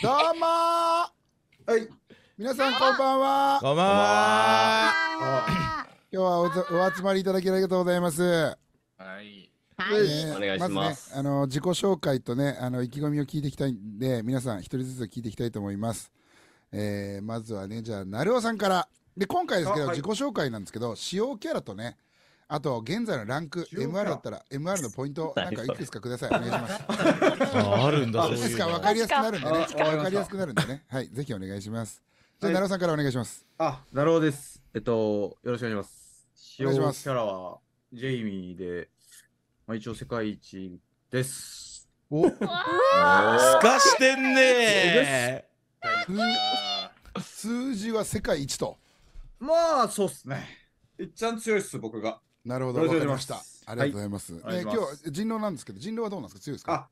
どうもはい皆さんこんばんはこんばんは今日はお集まりいただきありがとうございますはいはい、お願いします、ね、あの自己紹介とねあの意気込みを聞いていきたいんで皆さん一人ずつ聞いていきたいと思います、えー、まずはねじゃあ成尾さんからで今回ですけど、はい、自己紹介なんですけど使用キャラとねあと、現在のランク、MR だったら、MR のポイント、なんかいくつかください。お願いします。あるんだ、そういくつか分かりやすくなるんでね。分かりやすくなるんでね。はい、ぜひお願いします。じゃあ、奈良さんからお願いします。あ、奈良です。えっと、よろしくお願いします。使用キャラは、ジェイミーで、まあ、一応世界一です。おすかしてんね数字は世界一と。まあ、そうっすね。いっちゃん強いっす、僕が。なるほど、わかりました。ありがとうございます。はい、えー、今日、人狼なんですけど、人狼はどうなんですか強いですか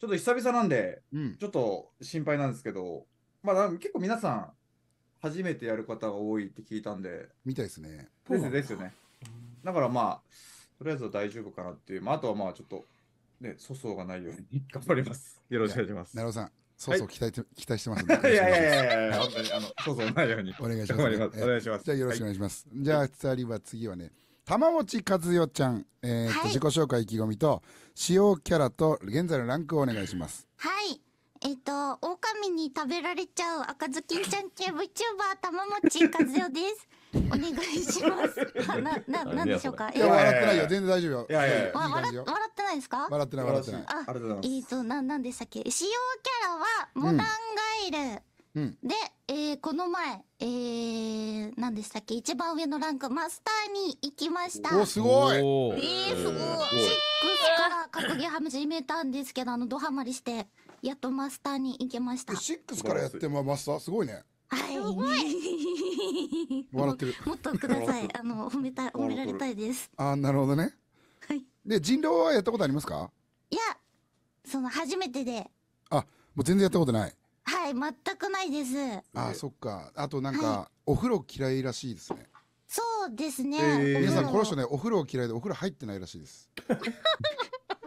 ちょっと久々なんで、うん、ちょっと心配なんですけど、まあ、結構皆さん、初めてやる方が多いって聞いたんで。みたいですね。ですですよね。だからまあ、とりあえず大丈夫かなっていう、まあ、あとはまあ、ちょっと、ね、粗相がないように 頑張ります。よろしくお願いします。なるほどさん、そうそう期待,、はい、期待してますんで。いやいやいやいや、本当に、あの、ないように。お願いします、お願いします。じゃあよろしくお願いします。はい、じゃあ、2人は次はね、玉持和代ちゃん、えーと、自己紹介意気込みと使用キャラと現在のランクをお願いしますはいえっ、ー、と狼に食べられちゃう赤ずきんちゃん系 VTuber 玉持和代です お願いします。はな、な、なんでしょうか。いや、笑ってないよ、全然大丈夫よ。いやいやいやわ、笑、笑ってないですか。笑ってない、笑ってない。あ、ありがとうございます。えっ、ー、と、なん、なんでしたっけ。使用キャラはモダンガイル。うんで、えー、この前、えー、何でしたっけ一番上のランクマスターに行きましたおすごいえー、すごい6から格ゲー始めたんですけどあのドハマりしてやっとマスターに行けました6からやってもマスターすごいねはい笑ってる もっとくださいあの褒めた褒められたいですあなるほどねはいで人狼はやったことありますかいやその初めてであもう全然やったことないはい、全くないです。ああ、そっか。あとなんか、はい、お風呂嫌いらしいですね。そうですね。えー、皆さん、この人ね、お風呂嫌いでお風呂入ってないらしいです。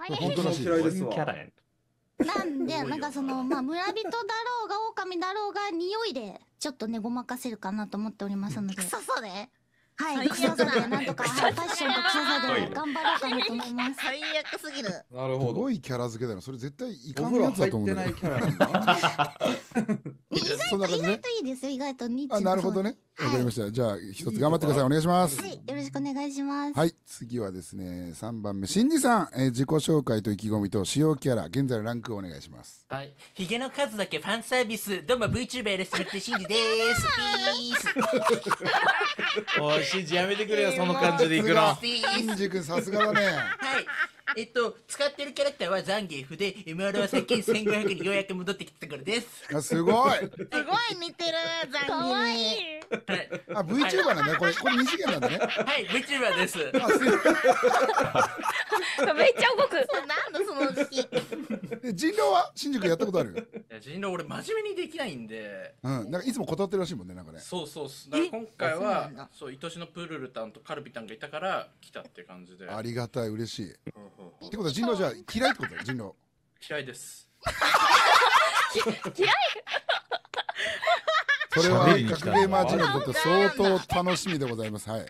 本当らしいです。なんで、なんかその、まあ、村人だろうが、狼だろうが、匂いで、ちょっとね、ごまかせるかなと思っておりますので。臭そうで、ね。はい、草皿でなんとか、ファッションと草皿で頑張ろうかなと思います。最悪すぎる。なるほど。ごいキャラ付けだよ。それ絶対いかんやつだと思うんだけど。意外と、意外といいですよ。意外とニッあ、なるほどね。わかりました。じゃあ、一つ頑張ってください。お願いします。はい。よろしくお願いします。はい。次はですね、3番目、新んさん。えー、自己紹介と意気込みと使用キャラ、現在のランクをお願いします。はい。ヒゲの数だけファンサービス。どうも VTuber やらせってしんじでーす。ピース。おい、新んやめてくれよ、その感じでいくの。新んじくん、さすがだね。はい。えっと、使ってるキャラクターはザンギエフで、MR は最近1500にようやく戻ってきたからです。あすごいすごい似てる、ザンギー。フ。かわいい。はい、あ、VTuber なんだね。これ、これ二次元なんだね。はい、VTuber です。あ、す めっちゃ動く。なんだその時期。人狼は新宿やったことある人狼俺真面目にできないんで。うん、なんかいつも断ってるらしいもんね、なんかね。そうそうす。今回は、そう、愛しのプルルタンとカルビタンがいたから来たって感じで。ありがたい、嬉しい。うんってことは人狼じゃ嫌いってことだよ人狼嫌いです 嫌い それは格ゲーマー人狼にとって相当楽しみでございますはい、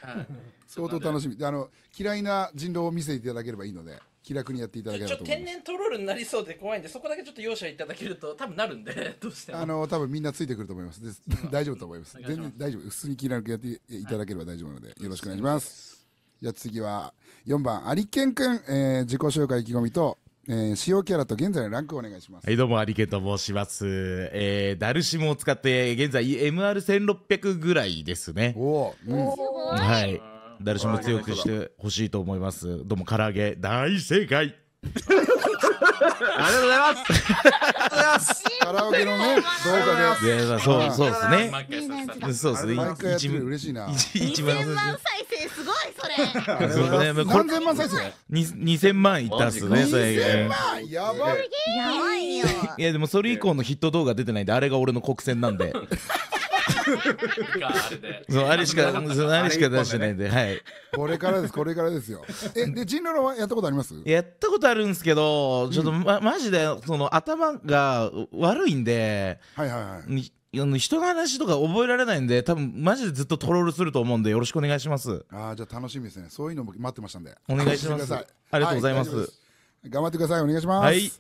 相当楽しみあの嫌いな人狼を見せていただければいいので気楽にやっていただければと思います天然トロールになりそうで怖いんでそこだけちょっと容赦いただけると多分なるんで どうしてあの多分みんなついてくると思います大丈夫と思います全然大丈夫普通に気楽にやっていただければ大丈夫なので、よろしくお願いしますじゃあ次は4番、アリケンん、えー、自己紹介意気込みと、えー、使用キャラと現在のランクをお願いします。はい、どうも、アリケンと申します。えー、ダルシムを使って、現在 MR1600 ぐらいですね。おお、うん、はい。ダルシム強くしてほしいと思います。どうも、唐揚げ、大正解 ありがとうございます。カラオケのね、動画で。そう、そうですね。そうですね。毎回っ嬉しいな。一万再生すごいそれ。ね、何千万再生。二二千万いったっすね、それ。やばい。やばいよ。いやでもそれ以降のヒット動画出てないんで、あれが俺の国選なんで。あれそうあれしかそうあれしか出してないんで、はい。これからですこれからですよえでジンロロはやったことありますやったことあるんですけど、ちょっとまマジでその頭が悪いんで、はいはいはいにあの人の話とか覚えられないんで、多分マジでずっとトロールすると思うんでよろしくお願いします。ああじゃあ楽しみですねそういうのも待ってましたんでお願いしますありがとうございます、は頑張ってくださいお願いします、はい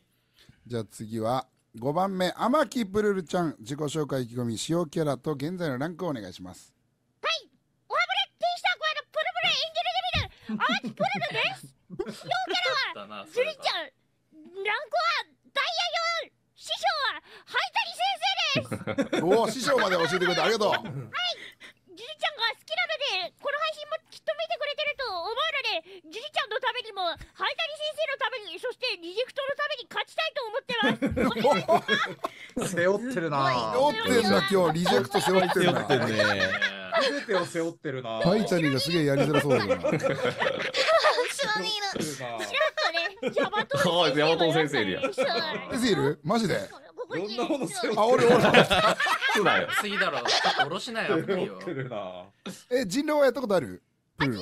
じゃあ次は5番目天木プルルちゃん自己紹介意気込み使用キャラと現在のランクをお願いしますはいおはぶれ T シャツのプルプルエンジェルデビル天木プルルです使用キャラはスリちゃんランクはダイヤ4師匠はハイタリ先生です おお師匠まで教えてくれてありがとう 背負ってるな背負ってんな今日リジェクト背負ってるな全てを背負ってるなパイチャがすげえやりづらそうだなヤバトン先生いるや先生いるマジでどんなもの背負ってるあ俺俺次だろおろしなよえ人狼はやったことあるプールは人狼は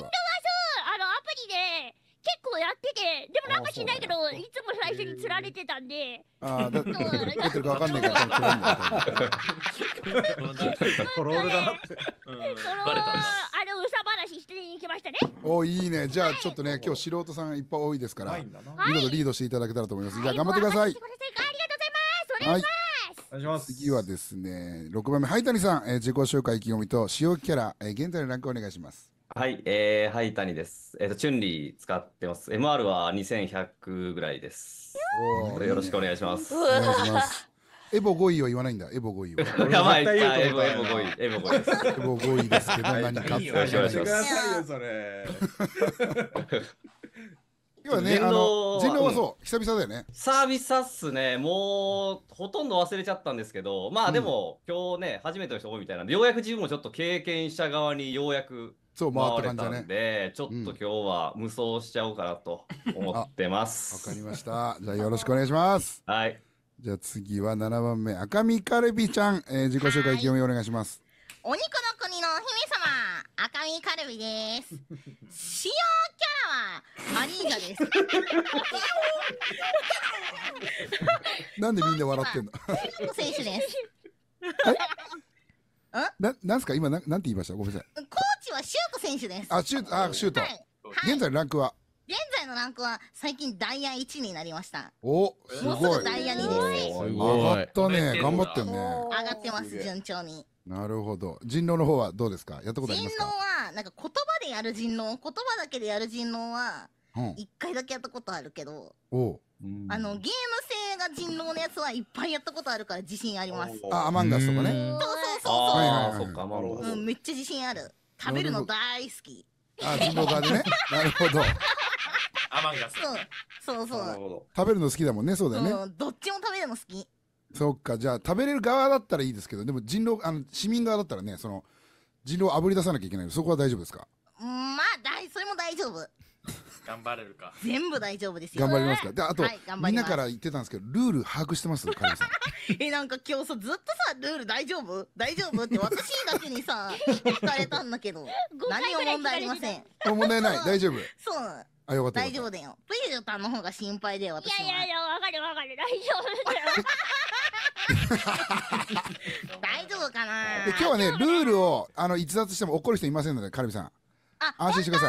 そうあのアプリで結構やでもなんかしないけど、いつも最初に釣られてたんで。ああ、だって、どってるかわかんないから、釣らんだ。コロールだ。そ の、あれ、うさ話していきましたね。おいいね。じゃあ、ちょっとね、今日素人さんいっぱい多いですから、見事リードしていただけたらと思います。じゃあ、頑張ってください。ありがとうございます。お願いします。次はですね、6番目、灰谷さん、えー、自己紹介意気込みと、使用キャラ、えー、現在のランクをお願いします。はい、えー、はい、谷です。えっと、チュンリー使ってます。MR は2100ぐらいです。およろしくお願いします。お願いします。エボ5位は言わないんだ、エボ5位は。やばい、エボ、エ5位、エボ5位です。エボ5位ですけど、何か。よろしくお願いします。今ね、あの、人狼はそう、久々だよね。久々っすね、もう、ほとんど忘れちゃったんですけど、まあでも、今日ね、初めての人多いみたいなんで、ようやく自分もちょっと経験者側にようやくそう回った感じだね。で、ちょっと今日は無双しちゃおうかなと思ってます。わ、かりました。じゃあよろしくお願いします。はい。じゃあ次は7番目、赤身カルビちゃん、えー、自己紹介意気込みお願いします。お肉の国の姫様、赤身カルビです。使 用キャラはマリーナです。なんでみんな笑ってんの選手です。え な、なんすか今な、なんて言いましたごめんなさい。チはシュート選手です。あ、シュート、あ、シュート。はい。現在ランクは現在のランクは最近ダイヤ1になりました。お、すごい。もうすぐダイヤ2です。す上がったね。頑張ってね。上がってます、順調に。なるほど。人狼の方はどうですかやったことありますか人狼は、なんか言葉でやる人狼、言葉だけでやる人狼は、一、回だけやったことあるけど、おあの、ゲーム性が人狼のやつはいっぱいやったことあるから自信あります。あ、アマンガスとかね。そうそうそうそう。はいはいはい、めっちゃ自信ある。食べるの大好き。あ、人狼側でね。なるほど。甘いが好き。そうそうそう。食べるの好きだもんね、そうだよね。どっちも食べるの好き。そっか、じゃあ食べれる側だったらいいですけど、でも人狼、あの市民側だったらね、その人狼を炙り出さなきゃいけないそこは大丈夫ですかまあ、大、それも大丈夫。頑張れるか。全部大丈夫ですよ。頑張りますか。で、あと、はいみんなから言ってたんですけど、ルール把握してますカさん。え、なんか今日さ、ずっとさ、ルール大丈夫大丈夫って私だけにさ、聞かれたんだけど、何も問題ありません。あ問題ない。大丈夫。そう。あ、よかった。大丈夫だよ。プリジョタンの方が心配で、よ、私いやいやいや、わかるわかる、大丈夫だよ。大丈夫かなで今日はね、ルールを、あの、逸脱しても怒る人いませんので、カルビさん。あ、安心してください。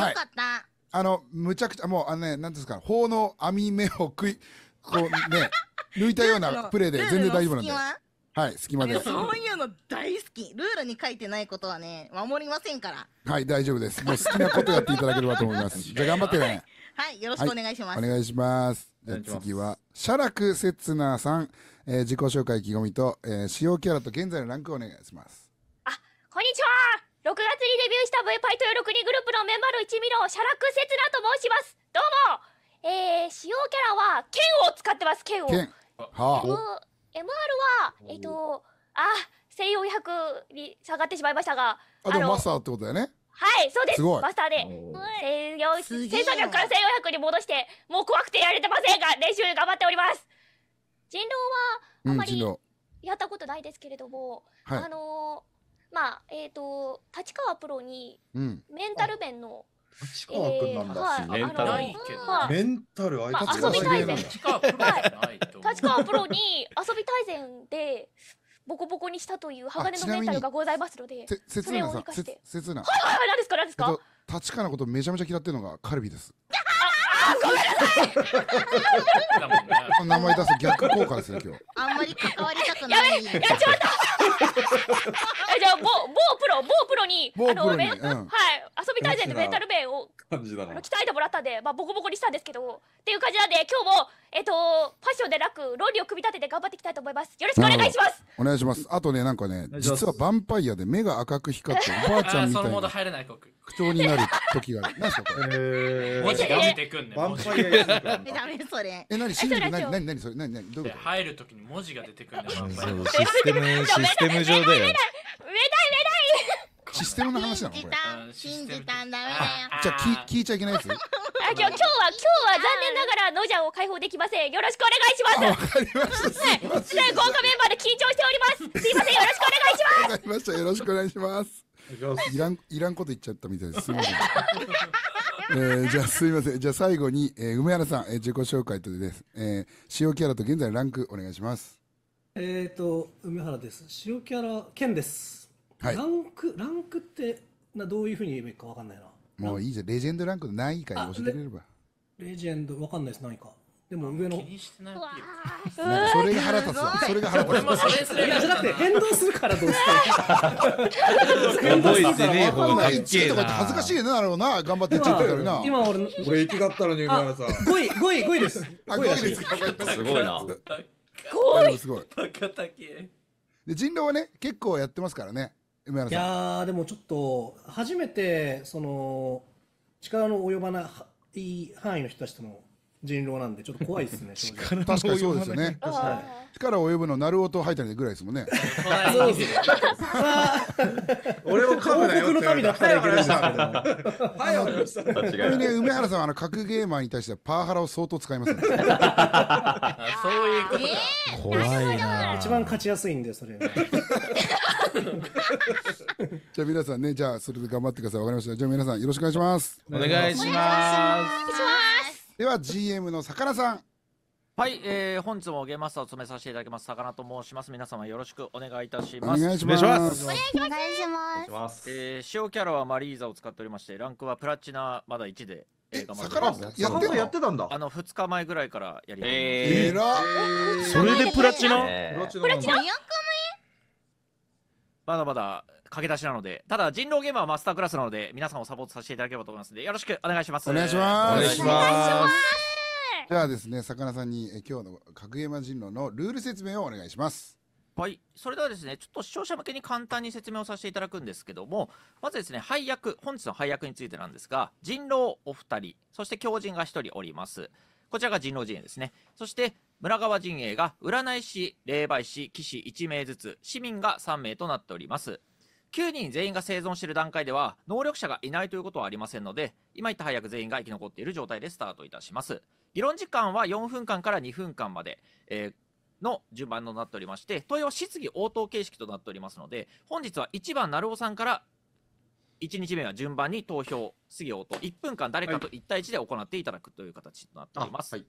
はよいか。った。あの、むちゃくちゃ、もう、あのね、なんですか、法の網目を食い、こうね、抜いたようなプレーで全然大丈夫なんで。はい、隙間で。そういうの大好き。ルールに書いてないことはね、守りませんから。はい、大丈夫です。もう好きなことやっていただければと思います。じゃあ頑張ってね、はい。はい、よろしくお願いします。はい、お願いします。じゃあ次は、シャラクセツナーさん、えー、自己紹介意気込みと、えー、使用キャラと現在のランクをお願いします。あ、こんにちは6月にデビューした V パイトヨロク人グループのメンバーの一味のシャラクセツナと申しますどうもえー、使用キャラは剣を使ってます剣を剣、はあ、M、MR はえっ、ー、とあ1400に下がってしまいましたがあでもマスターってことだよねはいそうですマスターで1300から1400に戻してもう怖くてやれてませんが 練習頑張っております人狼はあまりやったことないですけれども、うんはい、あのーまあえーと、立川プロにメンタル面の、立川くんなんだ、えー、はい、メンタル、まあ、メンタルあいまあ、遊び大全はい立川プロに遊び大全でボコボコにしたという鋼のメンタルがございますのでそれを生かしてせつなはいはいはい何ですか何ですか立川のことめちゃめちゃ嫌ってるのがカルビです あごめんなさね。名前出す逆効果ですね、今日。あんまり関わりたくない。べえ、やっちまった。えじゃあ某某プロ某プロにあのメはい遊び大いでメンタル弁を鍛えてもらったんでまあボコボコにしたんですけどっていう感じなんで今日もえっ、とファッションで楽論理を組み立てて頑張っていきたいと思います。よろしくお願いします。お願いします。あとね、なんかね、実はヴァンパイアで目が赤く光って、おばあちゃあちゃんー そのモード入れない僕。不調になる時がある。何すかこれ。文字がてくんねヴ文イアえ、ダメそれ。え、何何何何それ何何どういうこ入る時に文字が出てくる。そうシステム システム上だシステムの話なのこれ。信じたんだね。じゃあ聞い聞いちゃいけないやつ。あ今日今日は今日は残念ながらのじゃんを解放できませんよろしくお願いしまわすかりました。すはい、ません豪華メンバーで緊張しておりますすいませんよろしくお願いしますわかりました。よろしくお願いします。いらん、いらんこと言っちゃったみたいです。すみません。えー、じゃあすみません。じゃあ最後に、えー、梅原さん、えー、自己紹介とです。えー、使用キャラと現在ランクお願いします。えっ、ー、と、梅原です。使用キャラ、剣です。はい。ランク、ランクってな、どういうふうに言えばいいかわかんないな。もういいじゃん。レジェンドランクないか教えてくれれば。レジェンド、わかんないです。何か。でも上の。う。それが腹立つわ。それが腹立つ。いやじゃなくて変動するからどうして。変動するからわかんない。一位とか恥ずかしいねだろうな。頑張って一位とやるな。今俺俺行きがったのに今さん。位五位5位です。5位です。すごいな。5位。すごい。バカで人狼はね結構やってますからね。いやでもちょっと初めてその力の及ばない範囲の人たちとの人狼なんでちょっと怖いですね 確かにそうですよね力を及ぶの鳴る音入ったりぐらいですもんねそうですね俺も韓国の民だったらいけるんですけどはいよね梅原さんは、あの格ゲーマーに対してパワハラを相当使います、ね、そういうこと怖いな一番勝ちやすいんでそれ じゃあ皆さんねじゃあそれで頑張ってくださいわかりましたじゃあ皆さんよろしくお願いしますお願いしますでは GM のさかなさんはい、えー、本日もゲームマスターを務めさせていただきますさかなと申します皆様よろしくお願いいたしますお願いしますお願いしますおえー、塩キャラはマリーザを使っておりましてランクはプラチナまだ1でえ、さやっやってたんだあの2日前ぐらいからやりえー、えー、それでプラチナ、えー、プラチナ4個目まだまだ駆け出しなので、ただ人狼ゲームはマスタークラスなので、皆さんをサポートさせていただければと思いますので、よろしくお願いします。お願いします。お願いします。ですね、さかなさんにえ今日の格ゲーマ人狼のルール説明をお願いします。はい、それではですね、ちょっと視聴者向けに簡単に説明をさせていただくんですけども、まずですね、配役、本日の配役についてなんですが、人狼お二人、そして狂人が一人おります。こちらが人狼陣営ですね。そして、村川陣営が占い師、霊媒師、騎士1名ずつ、市民が3名となっております。9人全員が生存している段階では、能力者がいないということはありませんので、今言った早く全員が生き残っている状態でスタートいたします。議論時間は4分間から2分間まで、えー、の順番となっておりまして、問いは質疑応答形式となっておりますので、本日は1番成尾さんから1日目は順番に投票、質疑応答、1分間誰かと1対1で行っていただくという形となっております。はい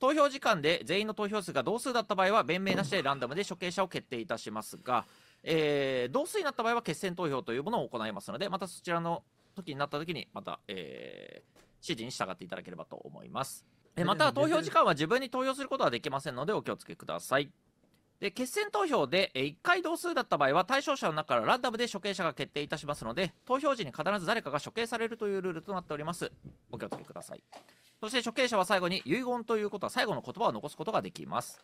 投票時間で全員の投票数が同数だった場合は、弁明なしでランダムで処刑者を決定いたしますが、えー、同数になった場合は決選投票というものを行いますので、またそちらの時になった時に、また、えー、指示に従っていただければと思います。えまた投票時間は自分に投票することはできませんのでお気をつけください。で決選投票で1回同数だった場合は対象者の中からランダムで処刑者が決定いたしますので投票時に必ず誰かが処刑されるというルールとなっておりますお気をつけくださいそして処刑者は最後に遺言ということは最後の言葉を残すことができます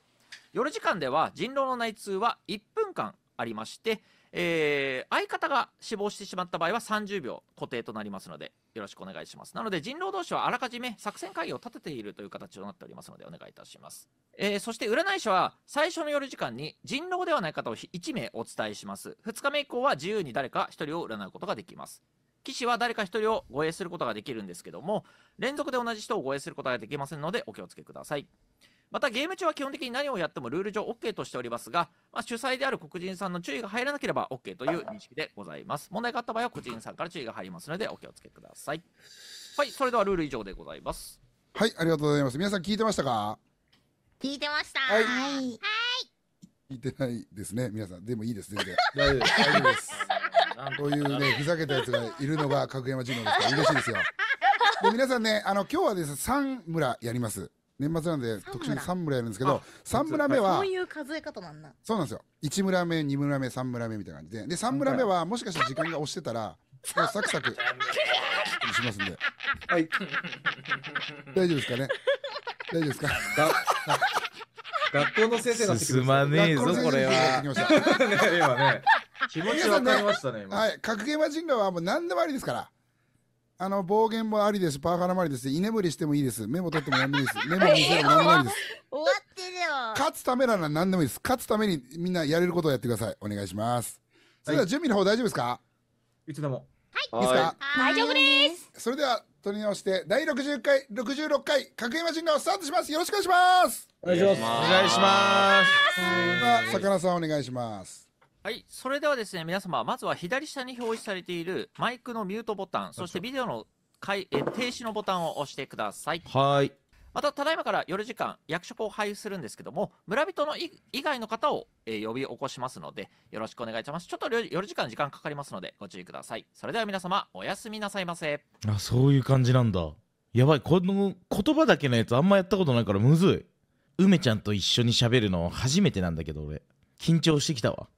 夜時間では人狼の内通は1分間ありまして、えー、相方が死亡してしまった場合は30秒固定となりますのでよろしくお願いしますなので人狼同士はあらかじめ作戦会議を立てているという形となっておりますのでお願いいたします、えー、そして占い師は最初の夜時間に人狼ではない方を1名お伝えします2日目以降は自由に誰か1人を占うことができます騎士は誰か1人を護衛することができるんですけども連続で同じ人を護衛することができませんのでお気をつけくださいまたゲーム中は基本的に何をやってもルール上 OK としておりますが、まあ、主催である黒人さんの注意が入らなければ OK という認識でございます。問題があった場合は黒人さんから注意が入りますのでお気をつけください。はい、それではルール以上でございます。はい、ありがとうございます。皆さん聞いてましたか聞いてました。はい。はい聞いてないですね、皆さん。でもいいです、全然。大丈夫です。というね、ふざけたやつがいるのが、角山人郎ですから、嬉しいですよ。で皆さんね、あの今日はですね、3村やります。年末なんで特殊に3村やるんですけど三村目はそういう数え方なんだそうなんですよ一村目二村目三村目みたいな感じでで三村目はもしかして時間が押してたら もうサクサクしますんではい大丈夫ですかね大丈夫ですか学校の先生が進まねえぞこれはね、今ね気持ち分かりましたねはい格ゲーマジンガはもう何でもありですからあの暴言もありです、パワハラもありです、居眠りしてもいいです、メモ取ってもやでもいです、メモ見せてもやでもいです。終わってるよ。勝つためなら何でもいいです。勝つためにみんなやれることをやってください。お願いします。それでは準備の方大丈夫ですかいつでも。はい。いいですか大丈夫です。それでは取り直して第60回、66回、格山人狼スタートします。よろしくお願いします。お願いします。お願いします。さかなさんお願いします。はい。それではですね、皆様、まずは左下に表示されているマイクのミュートボタン、そしてビデオの開え停止のボタンを押してください。はい。また、ただいまから夜時間、役職を配布するんですけども、村人の以外の方を、えー呼び起こしますので、よろしくお願いいたします。ちょっと夜夜時間時間かかりますので、ご注意ください。それでは皆様、おやすみなさいませ。あそういう感じなんだやばいこの言葉だけのやつあんまやったことないからむずい梅ちゃんと一緒に喋るの初めてなんだけど俺緊張してきたわ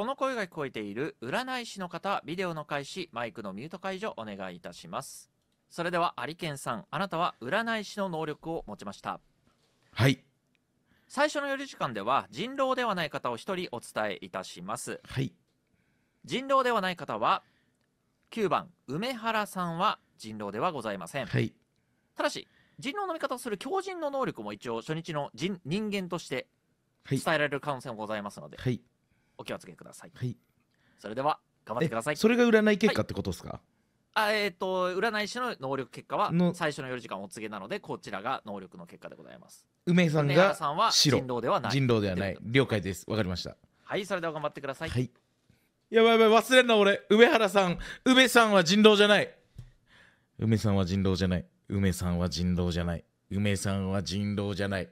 この声が聞こえている占い師の方、ビデオの開始、マイクのミュート解除お願いいたします。それでは、有健さん、あなたは占い師の能力を持ちました。はい。最初の4時間では、人狼ではない方を1人お伝えいたします。はい。人狼ではない方は、9番、梅原さんは人狼ではございません。はい。ただし、人狼の見方をする強人の能力も一応、初日の人人間として伝えられる可能性もございますので。はい、はいお気をつけください。はい、それでは頑張ってください。それが占い結果ってことですか、はいあえーと、占い師の能力結果は最初の4時間お告げなのでこちらが能力の結果でございます梅さんがさんは人狼ではない人狼ではない了解ですわかりましたはいそれでは頑張ってください、はい、やばいやばい忘れんな俺梅原さん梅さんは人狼じゃない梅さんは人狼じゃない梅さんは人狼じゃない梅さんは人狼じゃない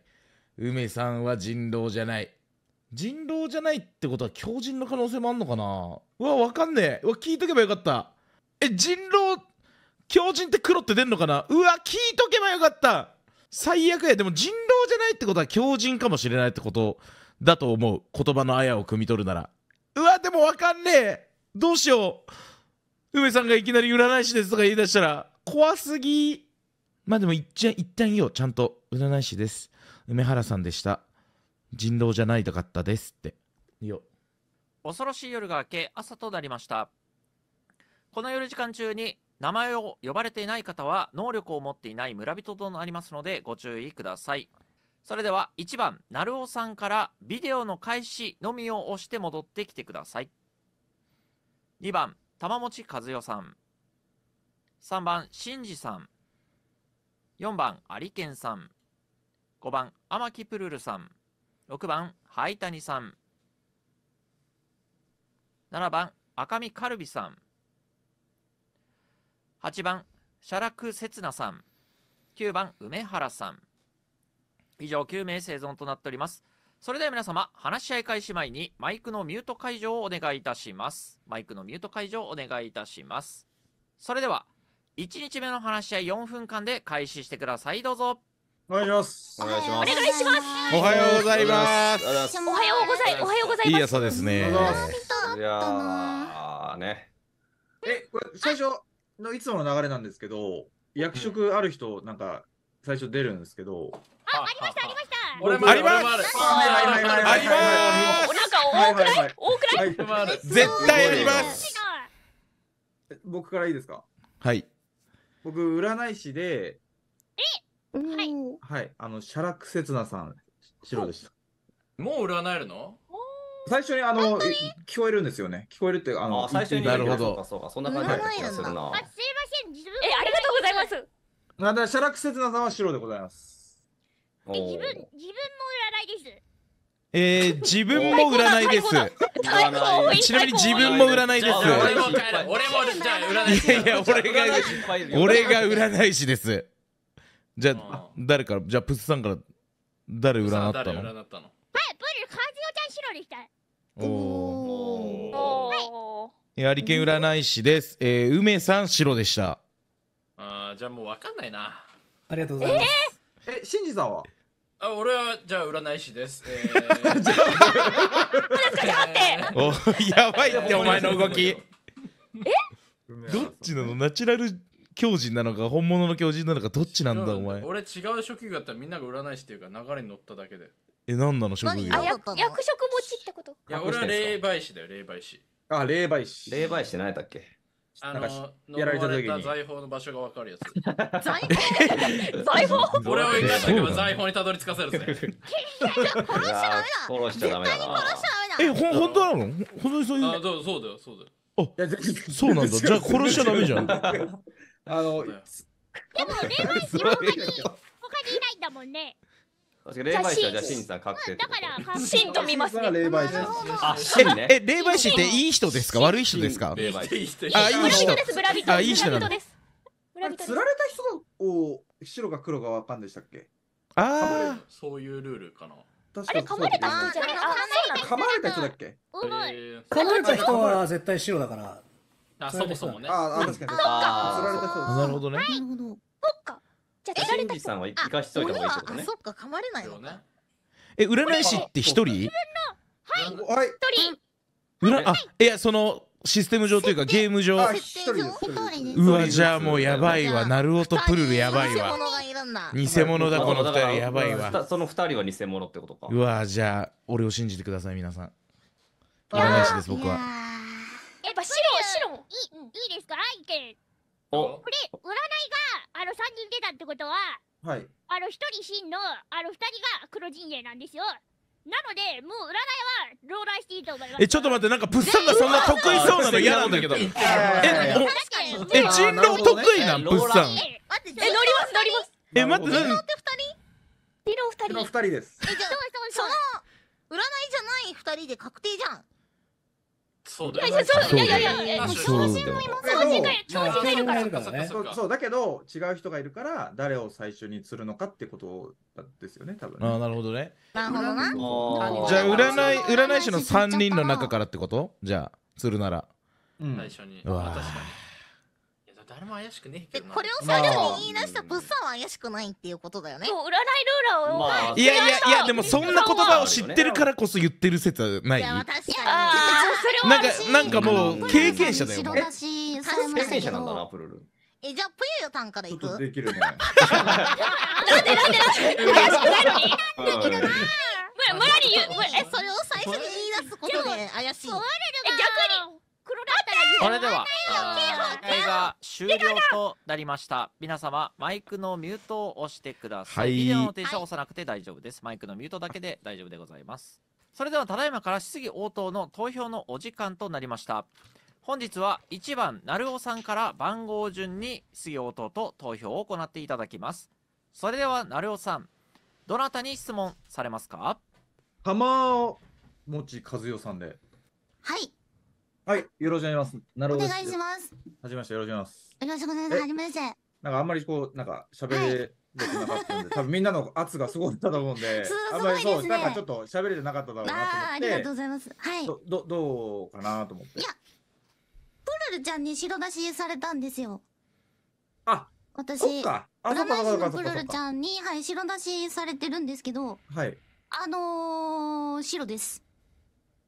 梅さんは人狼じゃない人狼じゃないってことは狂人の可能性もあんのかなうわ、わかんねえ。うわ、聞いとけばよかった。え、人狼、狂人って黒って出んのかなうわ、聞いとけばよかった最悪や。でも人狼じゃないってことは狂人かもしれないってことだと思う。言葉のあやを汲み取るなら。うわ、でもわかんねえ。どうしよう。梅さんがいきなり占い師ですとか言い出したら、怖すぎ。まあでも一旦、一旦言おう。ちゃんと、占い師です。梅原さんでした。人狼じゃないとかったですって。よ。恐ろしい夜が明け、朝となりました。この夜時間中に名前を呼ばれていない方は能力を持っていない村人となりますのでご注意ください。それでは1番、成尾さんからビデオの開始のみを押して戻ってきてください。2番、玉持和代さん。3番、真治さん。4番、有健さん。5番、天木プルルさん。6番灰谷さん7番赤身カルビさん8番写楽刹那さん9番梅原さん以上9名生存となっておりますそれでは皆様話し合い開始前にマイクのミュート解除をお願いいたしますマイクのミュート解除をお願いいたしますそれでは1日目の話し合い4分間で開始してくださいどうぞお願いします。お願いします。お願いします。おはようございます。おはようござい、おはようございます。いい朝ですね。いやね。え、これ最初のいつもの流れなんですけど、役職ある人なんか最初出るんですけど。あ、ありました、ありました。俺もあります。あります。なんか多くない？多くない？絶対あります。僕からいいですか？はい。僕占い師で。え？はい。はい、あの、ラクセツナさん、白でした。もう占えるの最初にあの聞こえるんですよね。聞こえるってあのあ最初になるほど。そうかそんな感じがするな。あすいません自分えありがとうございます。なんでシャラクセツナさんは白でございます。え自分自分も占いです。えー、自分も占いです。ちなみに自分も占いです。俺も俺もじゃあ占い師。いやいや俺が俺が占い師です。じゃあ誰からじゃあプスさんから誰占ったのはいプルカズヨちゃん白でしたおおはい。やりけ占い師です、えー、梅さん白でしたあじゃあもう分かんないなありがとうございますえシンジさんはあ俺はじゃあ占い師です。えー、じゃあ、おやばいってお前の動き。え？どっちなのナチュラル狂人なのか本物の狂人なのかどっちなんだお前俺違う職業だったらみんなが占い師っていうか流れに乗っただけでえ何なの職業あ役職持ちってこといや俺は霊媒師だよ霊媒師あ霊媒師霊媒師って何ったっけあのやられた時に財宝の場所がわかるやつ財宝財宝俺を生かしけば財宝にたどり着かせるぜ殺しちゃダメだ殺しちゃダメだえほ本当なの本当にそういうあそうだよそうだよあそうなんだじゃあ殺しちゃダメじゃん あの、でも、霊媒師は他に、他にいないんだもんね。確か霊媒師はじゃあシンさん確定。だからシンと見ますね。霊媒師。あ、シンね。え、霊媒師っていい人ですか悪い人ですか？霊媒師。あ、いい人。です。ブラビあ、いい人なんです。釣られた人を白か黒かわかんでしたっけ？ああ、そういうルールかな。あれ噛まれた人じゃない？噛まれた人だっけ？噛まれた人は絶対白だから。あ、そもそもね。あ、あ確かに。ああ、釣られた人なるほどね。なるほど。そっか。じゃあ、釣られさんは生かしといた方がいいってことね。そっか、噛まれないよね。え、占い師って一人はい。一人。裏、あ、いや、その、システム上というかゲーム上うわじゃあもうやばいわナルオとプルルやばいわ偽物だこの2人やばいわその二人は偽物ってことかうわじゃあ俺を信じてください皆さんいらないしです僕は。やっぱ白白いい、うん、いいですか意見おこれ占いがあの3人出たってことははいあの1人真のあの2人が黒陣営なんですよなのでもう占いはローラーしていいと思いますえちょっと待ってなんかプッサンがそんな得意そうなの嫌なんだけどええ人狼得意なんプッサンえ乗ります乗りますえ待って人狼って2人人狼2人人狼2人ですえじゃあその占いじゃない2人で確定じゃんそうだよ。いやいやいやいや、超人もいます。超人がいる、超人がいるから。そうだけど違う人がいるから誰を最初にするのかってことですよね多分、ね。あなるほどね。なるほどな。じゃあ占い占い師の三人の中からってこと？じゃあ釣るなら。うん、最初に。確かに。誰も怪しくねえけどなこれを最初に言い出したブッサンは怪しくないっていうことだよね。もう占いルーラーを、まあ、いやいやいやでもそんな言葉を知ってるからこそ言ってる説はないいや確かになんかなんかもう経験者だよも経験者なんだなプルルえじゃあぷよよたんからいくできるねなんでなんでなんで怪しくないのにできるな無理に言うえそれを最初に言い出すことで怪しいえ逆に黒ラそれでは映画終了となりました皆様マイクのミュートを押してください、はい、ビデオの停止は押さなくて大丈夫です、マイクのミュートだけで大丈夫でございますそれではただいまから質疑応答の投票のお時間となりました本日は1番成尾さんから番号順に質疑応答と投票を行っていただきますそれでは成尾さんどなたに質問されますか玉持和代さんではいはい、よろしくお願いします。なるほど。お願いします。はじめまして、よろしくお願いします。よろしくお願いします。はじめまして。なんかあんまりこう、なんか喋れ。できなかったんで、多分みんなの圧がすごいだと思うんで、すごいですね、あんまりそう、なんかちょっと喋れてなかっただろうなと思って。あありがとうございます。はい。ど、どどうかなと思って。いや、プルルちゃんに白出しされたんですよ。あ、私、占い師のプルルちゃんに、はい、白出しされてるんですけど、はい。あのー、白です。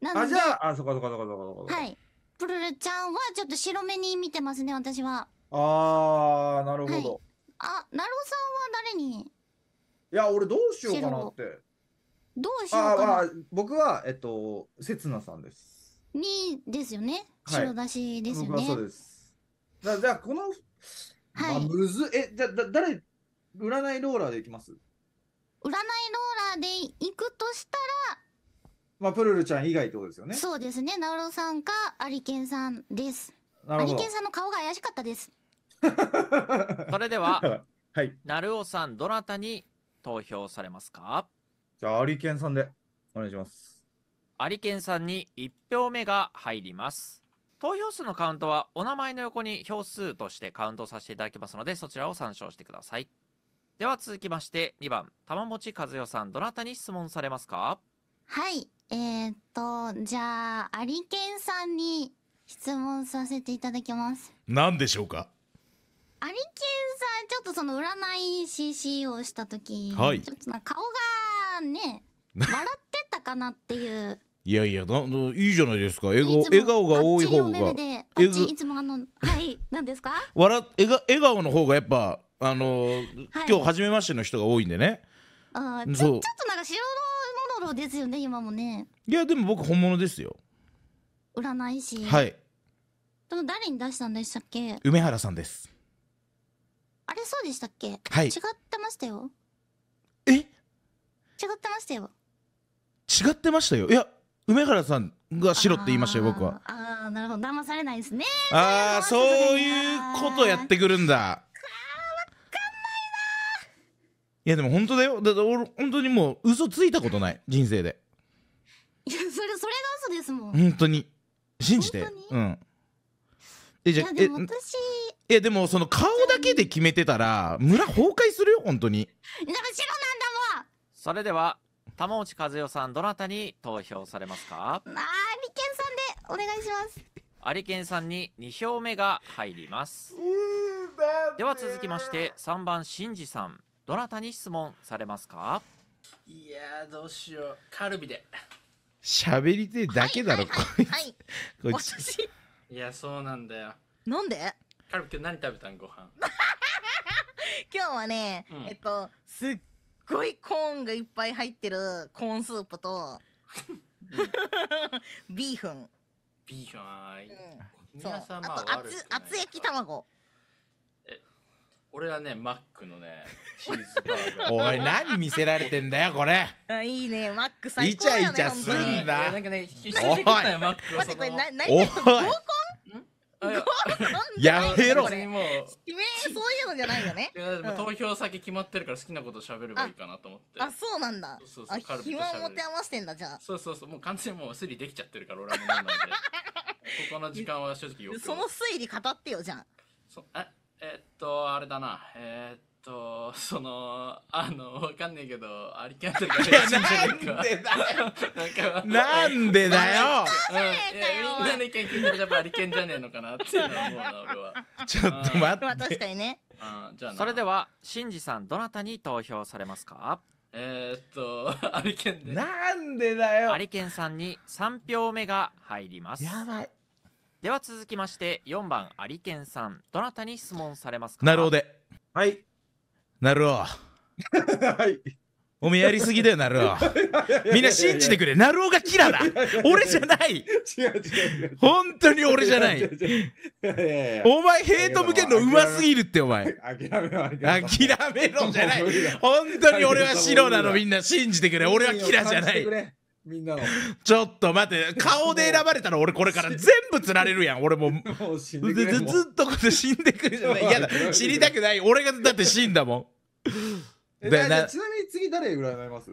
なんで。あ、じゃあ、あ、そっかそっかそっかそっか。はい。プルルちゃんはちょっと白目に見てますね、私は。あー、なるほど。はい、あ、ナロさんは誰にいや、俺どうしようかなって。どうしようかな。あ、まあ、僕は、えっと、せつなさんです。にですよね。白出しですよね。はい、そうです。じゃあ、この、はい。むず、え、じゃだ、誰、占いローラーでいきます占いローラーで行くとしたら、まあ、プルルちゃん以外ってことですよね。そうですね。ナウロさんか、アリケンさんです。アリケンさんの顔が怪しかったです。それでは、はい。ナルオさん、どなたに投票されますかじゃあ、アリケンさんでお願いします。アリケンさんに1票目が入ります。投票数のカウントはお名前の横に票数としてカウントさせていただきますので、そちらを参照してください。では続きまして、2番、玉持和代さん、どなたに質問されますかはい。えー、っと、じゃあ、アリケンさんに質問させていただきます。何でしょうかアリケンさん、ちょっとその占い CC をした時、はい、ちょっと顔がね、笑ってたかなっていう。いやいやな、いいじゃないですか。笑顔笑顔が多い方が。いつもあのはい何ですか？笑笑顔笑顔の方がやっぱあの、はい、今日初めましての人が多いんでね。あちょちょっとなんか白のロですよね今もねいやでも僕本物ですよ占い師はいでも誰に出したんでしたっけ梅原さんですあれそうでしたっけはい違ってましたよえ違ってましたよ違ってましたよいや梅原さんが白って言いましたよ僕はああなるほど騙されないですねああそういうことやってくるんだやでも本当だよだって俺本当にもう嘘ついたことない人生でいやそれそれが嘘ですもん本当に信じて本当うんえじゃいやえいやでもその顔だけで決めてたら村崩壊するよ本当になん白なんだそれでは玉内和代さんどなたに投票されますかもんありけんさんでお願いしますありけんさんに2票目が入りますでは続きまして3番しんじさんどなたに質問されますかいやどうしようカルビで喋りてだけだろ、はいはい、こいつ、はい、いやそうなんだよなんでカルビ今日何食べたんご飯 今日はね、うん、えっとすっごいコーンがいっぱい入ってるコーンスープと、うん、ビーフンビーフン、うん、そうあと厚厚焼き卵俺はね、マックのね、チーズバーガー。おい、何見せられてんだよ、これ。あいいね、マック最高だね、イチャイチャすんだ。なんかね、マックは。待って、これ、もう。合コンやめろ指名そういうのじゃないよね投票先決まってるから好きなこと喋ればいいかなと思ってあそうなんだそうそうそう暇を持て余してんだじゃあそうそうそうもう完全にもう推理できちゃってるから俺はもうなんでここの時間は正直よくその推理語ってよじゃんそあえっと、あれだな。えー、っと、その、あの、わかんないけど、アリキャンドルが怪んじえなんでだよ。みんなの意見聞いてると、アじゃねえのかなっていうのは思うな、俺は。ちょっと待って。まあ、確かにね。うん、じゃあそれでは、しんじさん、どなたに投票されますかえー、っと、アリケで。なんでだよ。アリケさんに3票目が入ります。やばい。では続きまして4番有健さんどなたに質問されますかなるほどはいなるほどはいおめやりすぎだよ、なるほど みんな信じてくれ。なるほどがキラだ。俺じゃない。違う違う違う。本当に俺じゃない。お前、ヘイト向けのうますぎるって、お前。諦めろ。諦めろじゃない。本当に俺は白なの、みんな信じてくれ。俺はキラじゃない。みんなのちょっと待って顔で選ばれたら俺これから全部釣られるやん俺もうも死んでくずっとこれ死んでくるじゃない嫌だ知りたくない俺がだって死んだもんであなちなみに次誰占います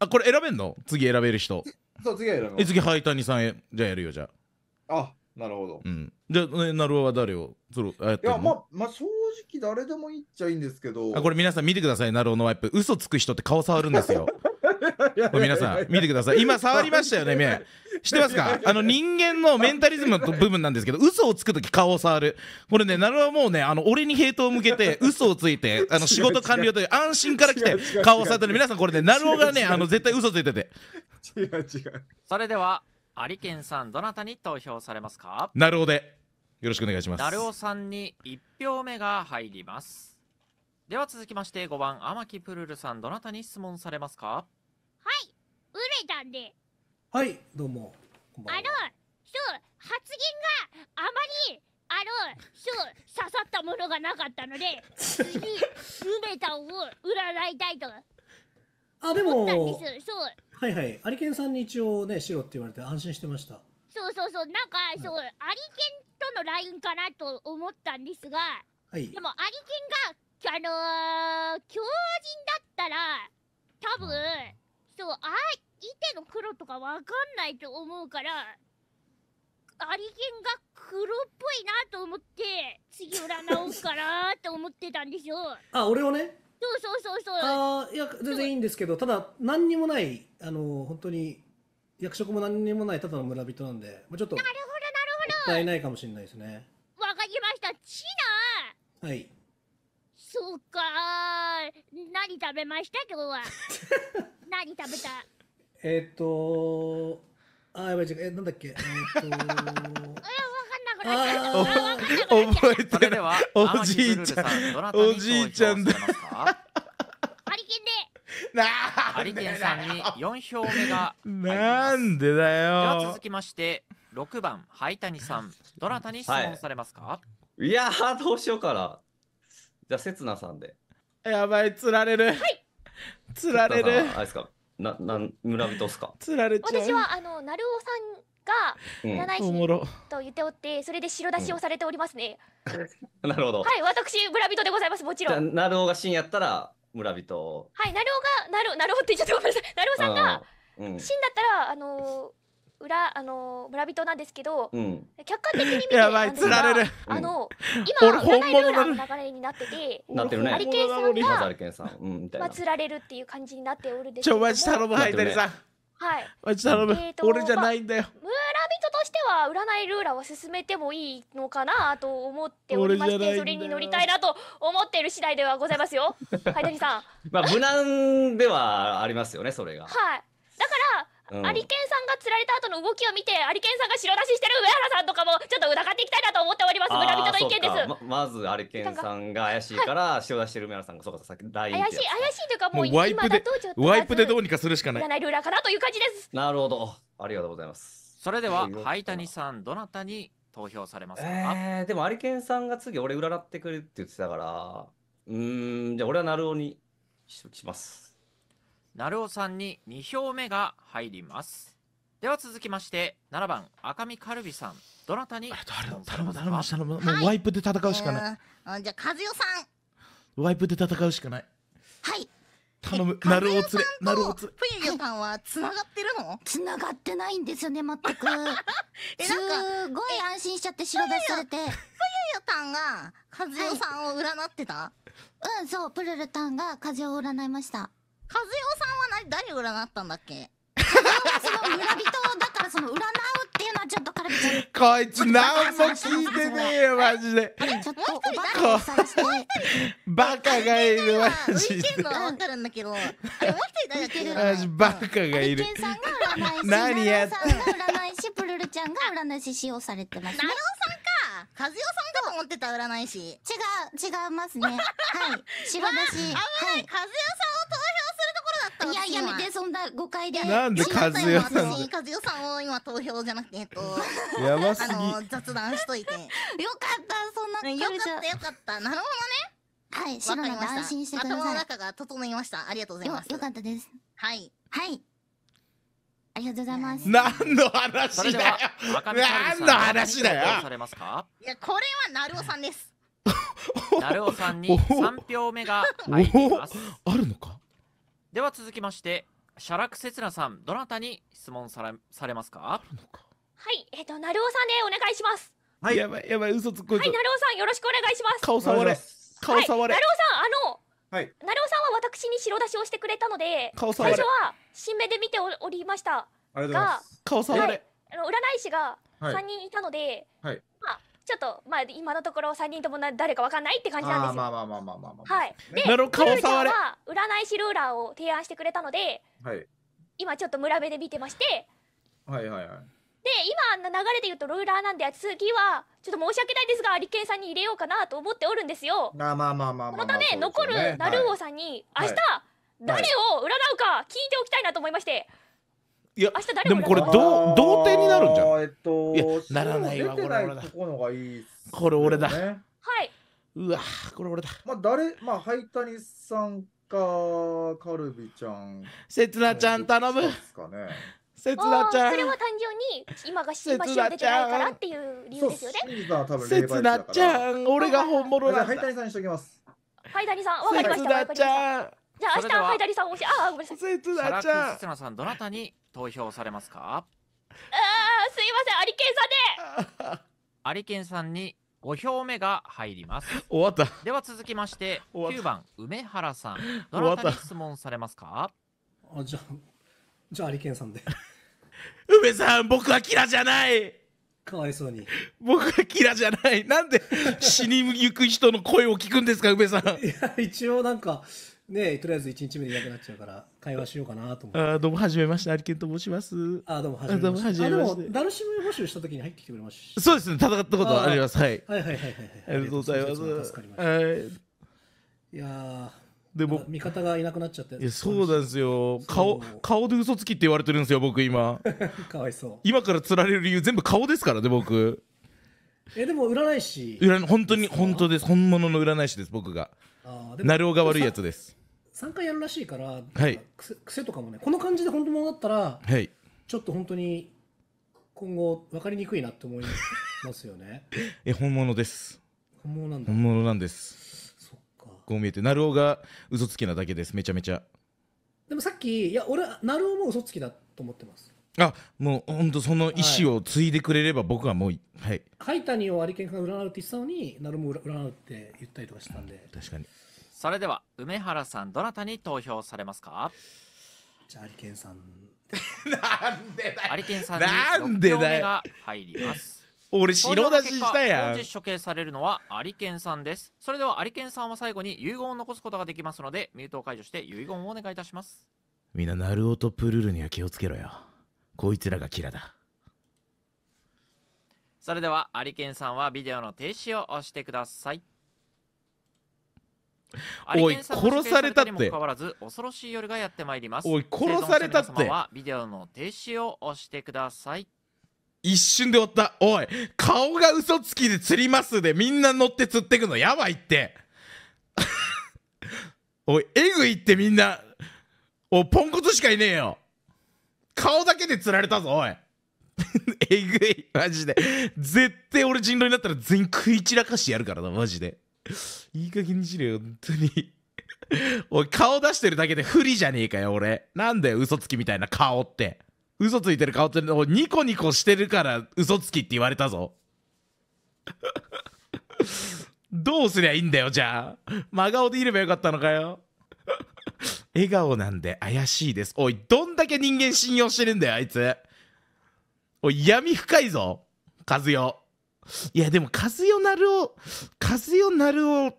あこれ選べんの次選べる人そう次は選えぶ次さんへじゃあやるよじゃああなるほどうんじゃあねなるは誰を釣るあやってるやのまあま正直誰でもいっちゃいいんですけどあこれ皆さん見てくださいなるのワイプ嘘つく人って顔触るんですよ 皆さん見てください今触りましたよね目知ってますかあの人間のメンタリズムの部分なんですけど嘘をつく時顔を触るこれねなるはもうねあの俺にヘイトを向けて嘘をついてあの仕事完了という安心から来て顔を触ったる皆さんこれねなるおがねあの絶対嘘ついてて違う違うそれでは有健さんどなたに投票されますかなるおでよろしくお願いしますなるおさんに1票目が入りますでは続きまして5番天木プルルさんどなたに質問されますかはいウレタンではいどうもこんばんはあのそう発言があまりあのそう刺さったものがなかったので次ウレタンを占いたいと あでもそうはいはいアリケンさんに一応ねしろって言われて安心してましたそうそうそうなんか、はい、そうアリケンとの LINE かなと思ったんですが、はい、でもアリケンがあのー、狂人だったら多分あいての黒とかわかんないと思うからアリケンが黒っぽいなと思って次占おうかなと思ってたんでしょ あ俺をねそうそうそうそうあいや全然いいんですけどただ何にもないあの本当に役職も何にもないただの村人なんで、ちょっとなるほどなるほどもったいないかもしれないですねわかりましたチナはいそうか何食べました今日は 何食べたえっ、ー、とあやばい違うえなんだっけえっ、ー、と覚えてるおじいちゃんおじいちゃんだハリケンでハリケンさんに四票目がなんでだよでは続きまして六番灰谷さんどなたに質問されますか、はい、いやどうしようからじゃあせつなさんでやばいつられるはいつ られる。あれですか。な、なん、村人っすか。つられ私は、あの、成尾さんがおもろ。と言っておって、それで白出しをされておりますね。うん、なるほど。はい、私村人でございます。もちろん。成尾が真やったら村人。はい、成尾が成尾、成尾って言っちゃってごめんなさい。成尾さんが、うん、真だったらあのー裏あの村人なんですけど、うん、客観的に見てやばられるあの、うん、今占いルーラの流れになっててありけねリケンさんがハリケンさん、まつられるっていう感じになっておるでしょう。ちょマジ頼むハイタリさんはいマジ頼む、えー、俺じゃないんだよ、まあ、村人としては占いルーラーを進めてもいいのかなと思っておりましてそれに乗りたいなと思ってる次第ではございますよハイタリさんまあ無難ではありますよねそれがはいだからうん、アリケンさんが釣られた後の動きを見てアリケンさんが白出ししてる上原さんとかもちょっと疑っていきたいなと思っております村人の意見ですま、まずアリケンさんが怪しいから白出してる上原さんがそうかさっき怪しい怪しいというかもうワイプでワイプでどうにかするしかないないルーラーかなという感じですなるほどありがとうございますそれではタニさんどなたに投票されますか、えー、でもアリケンさんが次俺占ってくれって言ってたからうんじゃあ俺はなるおにします成尾さんに2票目が入りますでは続きまして7番赤身カルビさんどなたに頼む頼む頼むもうワイプで戦うしかない、はえー、じゃあ和代さんワイプで戦うしかないはい頼むなるお連れなるお連れプユユさんはつながってるのつながってないんですよね全く えすごい安心しちゃって白出しされてプユユさんが和代さんを占ってた、はい、うんそうプルルタンが和代を占いました和代さんは何誰占ったんだっけその村人だからその占うっていうのはちょっとカルビちゃんこいつ何も聞いてねえよマジでちょっともうおバカ探してバカがいるマジでるのは分かるんだけどもう一人誰だけどマジバカがいるウさんが占い師何やって占い師プルルちゃんが占い師使用されてますね和代さんかと思ってた占い師違う違いますねはい白だし、ま あ、危ない、はい、和代さんをいや、やめて、そんな誤解で。なんで和代さん。和代さんを今投票じゃなくて、えっと。やばすぎ。あの、雑談しといて。よかった、そんな。よかった、よかった。なるほどね。はい、白菜安心してください。頭の中が整いました。ありがとうございます。よかったです。はい。はい。ありがとうございます。何の話だよ何の話だよされますかいや、これはなるおさんです。なるおさんにおお票目が入りますあるのかでは続きまして写楽せつなさんどなたに質問されされますかはいえっ、ー、となるおさんでお願いしますはいやばいやばい嘘つっこいはいなるおさんよろしくお願いします顔触れ顔触れ、はい、なるおさんあのはい、なるおさんは私に白出しをしてくれたので最初は新芽で見ておりましたが顔触れ、はい、あの占い師が三人いたので、はい、まあちょっとまあ今のところ3人とも誰かわかんないって感じなんですよ。まあまあまあまあまあまあ、はい。で、ルーちゃんは占い師ルーラーを提案してくれたので、はい、今ちょっと村辺で見てまして、はいはいはい。で今の流れで言うとルーラーなんで次はちょっと申し訳ないですが利権さんに入れようかなと思っておるんですよ。まあまあまあまあまのため、残るナルーオさんに、明日誰を占うか聞いておきたいなと思いまして。いや明でもこれ同同点になるんじゃん、えっと、いやならないわこれ俺だこれ俺だはいうわこれ俺だまあ誰まあ灰谷さんかカルビちゃんせつなちゃん頼むせつなちゃんそれは単純に今が新橋を出てないからっていう理由ですよねせつなちゃん俺が本物なんだ灰谷さんにしときます灰谷さんわかりましたせつなちゃんじゃあ明日はイダリさん推しあごめんなさいせつなちゃんせつなさんどなたに投票されますかあーすいませんアリケンさんで アリケンさんに5票目が入ります終わったでは続きまして9番梅原さん どなたに質問されますかあじゃあじゃあアリケンさんで 梅さん僕はキラじゃないかわいそうに僕はキラじゃないなんで死にゆく人の声を聞くんですか梅さんいや一応なんかねとりあえず1日目でいなくなっちゃうから会話しようかなと思ってあどうもはじめましてアリケンと申しますあどうもはじめましてあでもダルシム募集した時に入ってきてくれましたそうですね戦ったことはありますはいはいはいはいはいありがとうございます助かりました、い、やでも味方がいなくなっちゃっていやそうなんですよ顔顔で嘘つきって言われてるんですよ僕今 かわいそう今から釣られる理由全部顔ですからね僕えでも占い師占本当に本当です本物の占い師です僕がなるおが悪いやつです3回やるらしいから、はい、癖とかもねこの感じで本当ものだったら、はい、ちょっと本当に今後分かりにくいなって思いますよね え本物です本物なんだ本物なんですそっかこう見えて成尾が嘘つきなだけですめちゃめちゃでもさっきいや俺成尾も嘘つきだと思ってますあもう本当その意思を継いでくれれば僕はもうはい灰谷を有健が占うって言ってたのに成尾も占うって言ったりとかしたんで確かにそれでは梅原さんどなたに投票されますかじゃあ有健さんなんでだ有健さんになんでだが入ります俺白出ししたやん本日処刑されるのは有健さんですそれでは有健さんは最後に遺言を残すことができますのでミュートを解除して遺言をお願いいたしますみんなナルオとプルルには気をつけろよこいつらがキラだそれでは有健さんはビデオの停止を押してください おい殺されたって変わらず恐ろしい夜がやってまいりますおい殺されたってビデオの停止を押してください一瞬で終わったおい顔が嘘つきで釣りますでみんな乗って釣ってくのやばいって おいえぐいってみんなおポンコツしかいねえよ顔だけで釣られたぞおいえぐ いマジで絶対俺人狼になったら全員食い散らかしてやるからなマジでいい加減にしろよ、本当に。おい、顔出してるだけで不利じゃねえかよ、俺。なんだよ、嘘つきみたいな顔って。嘘ついてる顔って、ニコニコしてるから嘘つきって言われたぞ。どうすりゃいいんだよ、じゃあ。真顔でいればよかったのかよ。笑顔なんで怪しいです。おい、どんだけ人間信用してるんだよ、あいつ。おい、闇深いぞ、和代。いやでも和代なるお和代なるオ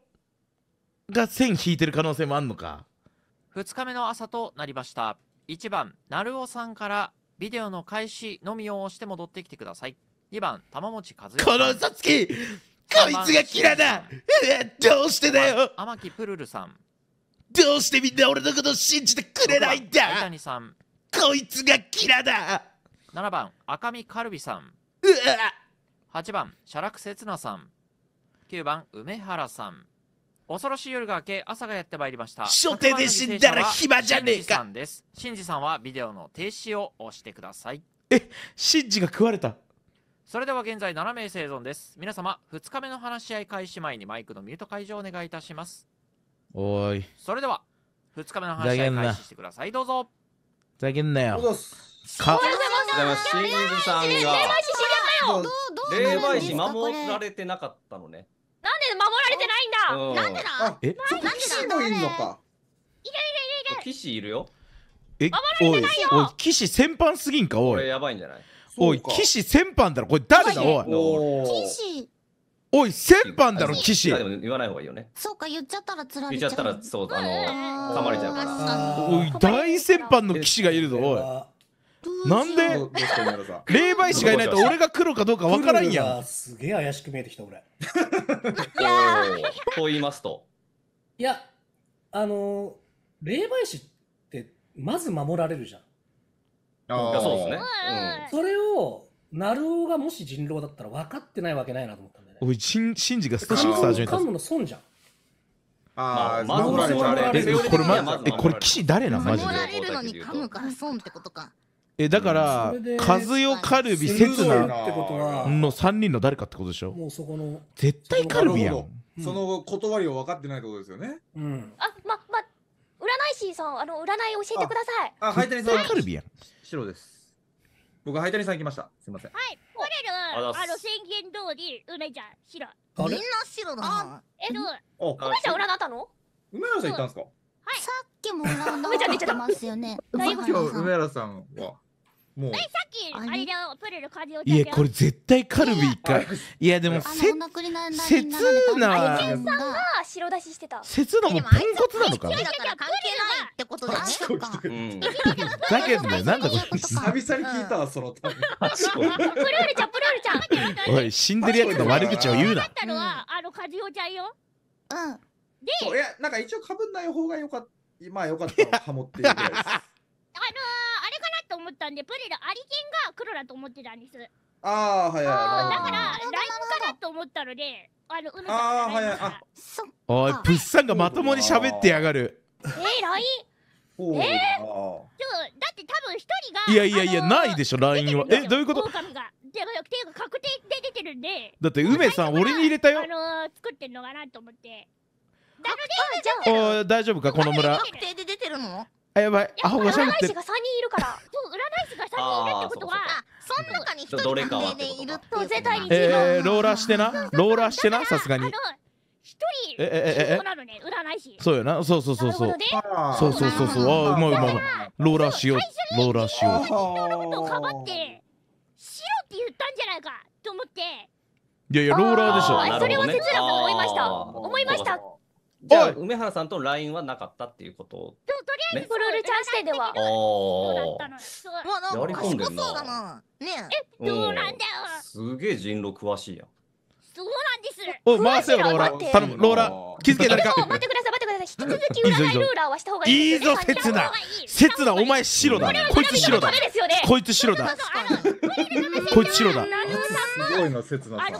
が線引いてる可能性もあんのか2日目の朝となりました1番なるおさんからビデオの開始のみを押して戻ってきてください2番玉持和代この嘘つきこいつが嫌ラだどうしてだよ天木プルルさんどうしてみんな俺のこと信じてくれないんだ谷さんこいつが嫌だ7番赤身カルビさんうわ8番、写楽ツナさん。9番、梅原さん。恐ろしい夜が明け、朝がやってまいりました。初手で死んだら暇じゃねえか。シンジさんはビデオの停止を押してください。え、シンジが食われた。それでは現在7名生存です。皆様、2日目の話し合い開始前にマイクのミュート解除をお願いいたします。おい。それでは、2日目の話し合い開始してください。どうぞ。ふざけんなよ。か。おはようございます。シンジさんが。よどうどう霊媒師守られてなかったのねなんで守られてないんだ。うんなんでだえ騎士もいんのか騎士いるよえおいおい騎士先般すぎんかこおれいやばいんじゃないおい騎士先般だろこれ誰だおい騎士おい先般だろ騎士言わない方がいいよねそうか言っちゃったらつら言っちゃったらそうあの噛まれちゃうからおい大先般の騎士がいるぞおいなんで霊媒師がいないと俺が黒かどうかわからんやん。すげえ怪しく見えてきた俺。と言いますといや、あのー霊媒師ってまず守られるじゃん。いやそうですね。それを、ナルオがもし人狼だったら分かってないわけないなと思ったんだよね。おい、シンシンがスタジオスタジオに噛の損じゃん。ああ守られる。ゃうあれこれこれ騎士誰なんマジ守で。られるのに噛むから損ってことか。えだからカズヨカルビセツナの3人の誰かってことでしょもうそこの絶対カルビやんその断りを分かってないってことですよね、うん、あまま占い師さんあの占い教えてくださいあはいタニさんカルビやん白です僕ハイタニさん行きましたすいませんはいれらあの宣言通り梅ちゃん白みんな白だなえっと梅ちゃん占ったの梅ちゃん行ったんですかさっきもラウンドちゃ出っますよね。さっきは梅原さんは。もうえさっきあれだプレルカィオいやこれ絶対カルビ一回いやでもせ切なさんが白出ししてた切なもポンコツなのかなだから関係ないってことでしょかだなどなんだこれ久々に聞いたそのプルルちゃんプルルちゃんおい死んでるやつの悪口を言うなあのカジオちゃんようんで、いや、なんか一応かぶんない方がよかった、まあよかったハモっているぐらいです。あのー、あれかなと思ったんで、プリル、アリケンが黒だと思ってたんです。ああ、はいはい。だから、ライブかなと思ったので、あの、うのああ、はいはい。あそおい、プッサンがまともに喋ってやがる。えー、ラインえー、ちょだって多分一人がいやいやいや、ないでしょ LINE はえどういうこと狼がていうか確定で出てるんでだって梅さん俺に入れたよあの作ってんのかなと思ってお大丈夫かこの村確定で出てるのやばい、アホがしゃべってる。占い師が三人いるから、そう占い師が三人いるってことは、その中に一人確定でいると絶対に違えー、ローラーしてな、ローラーしてな、さすがに。一人えええなるね占い師そうやなそうそうそうそうそうそうそうそうあうまいうまいローラーしようローラーしよう人のことをかばってしろって言ったんじゃないかと思っていやいやローラーでしょそれは切なく思いました思いましたじゃあ梅原さんとの LINE はなかったっていうことでもとりあえず、ね、フルルチャンステではああやり込んでんなねえどうなんだよすげえ人狼詳しいやんそうなんですお回せよローラ頼むローラ気づけ誰か待ってくださいね、引き続き占いルーラーはした方がいい、いいぞ、刹那。刹那、お前白だ。こいつ白だ。こいつ白だ。こいつ白だ。すごいな、刹那さん。な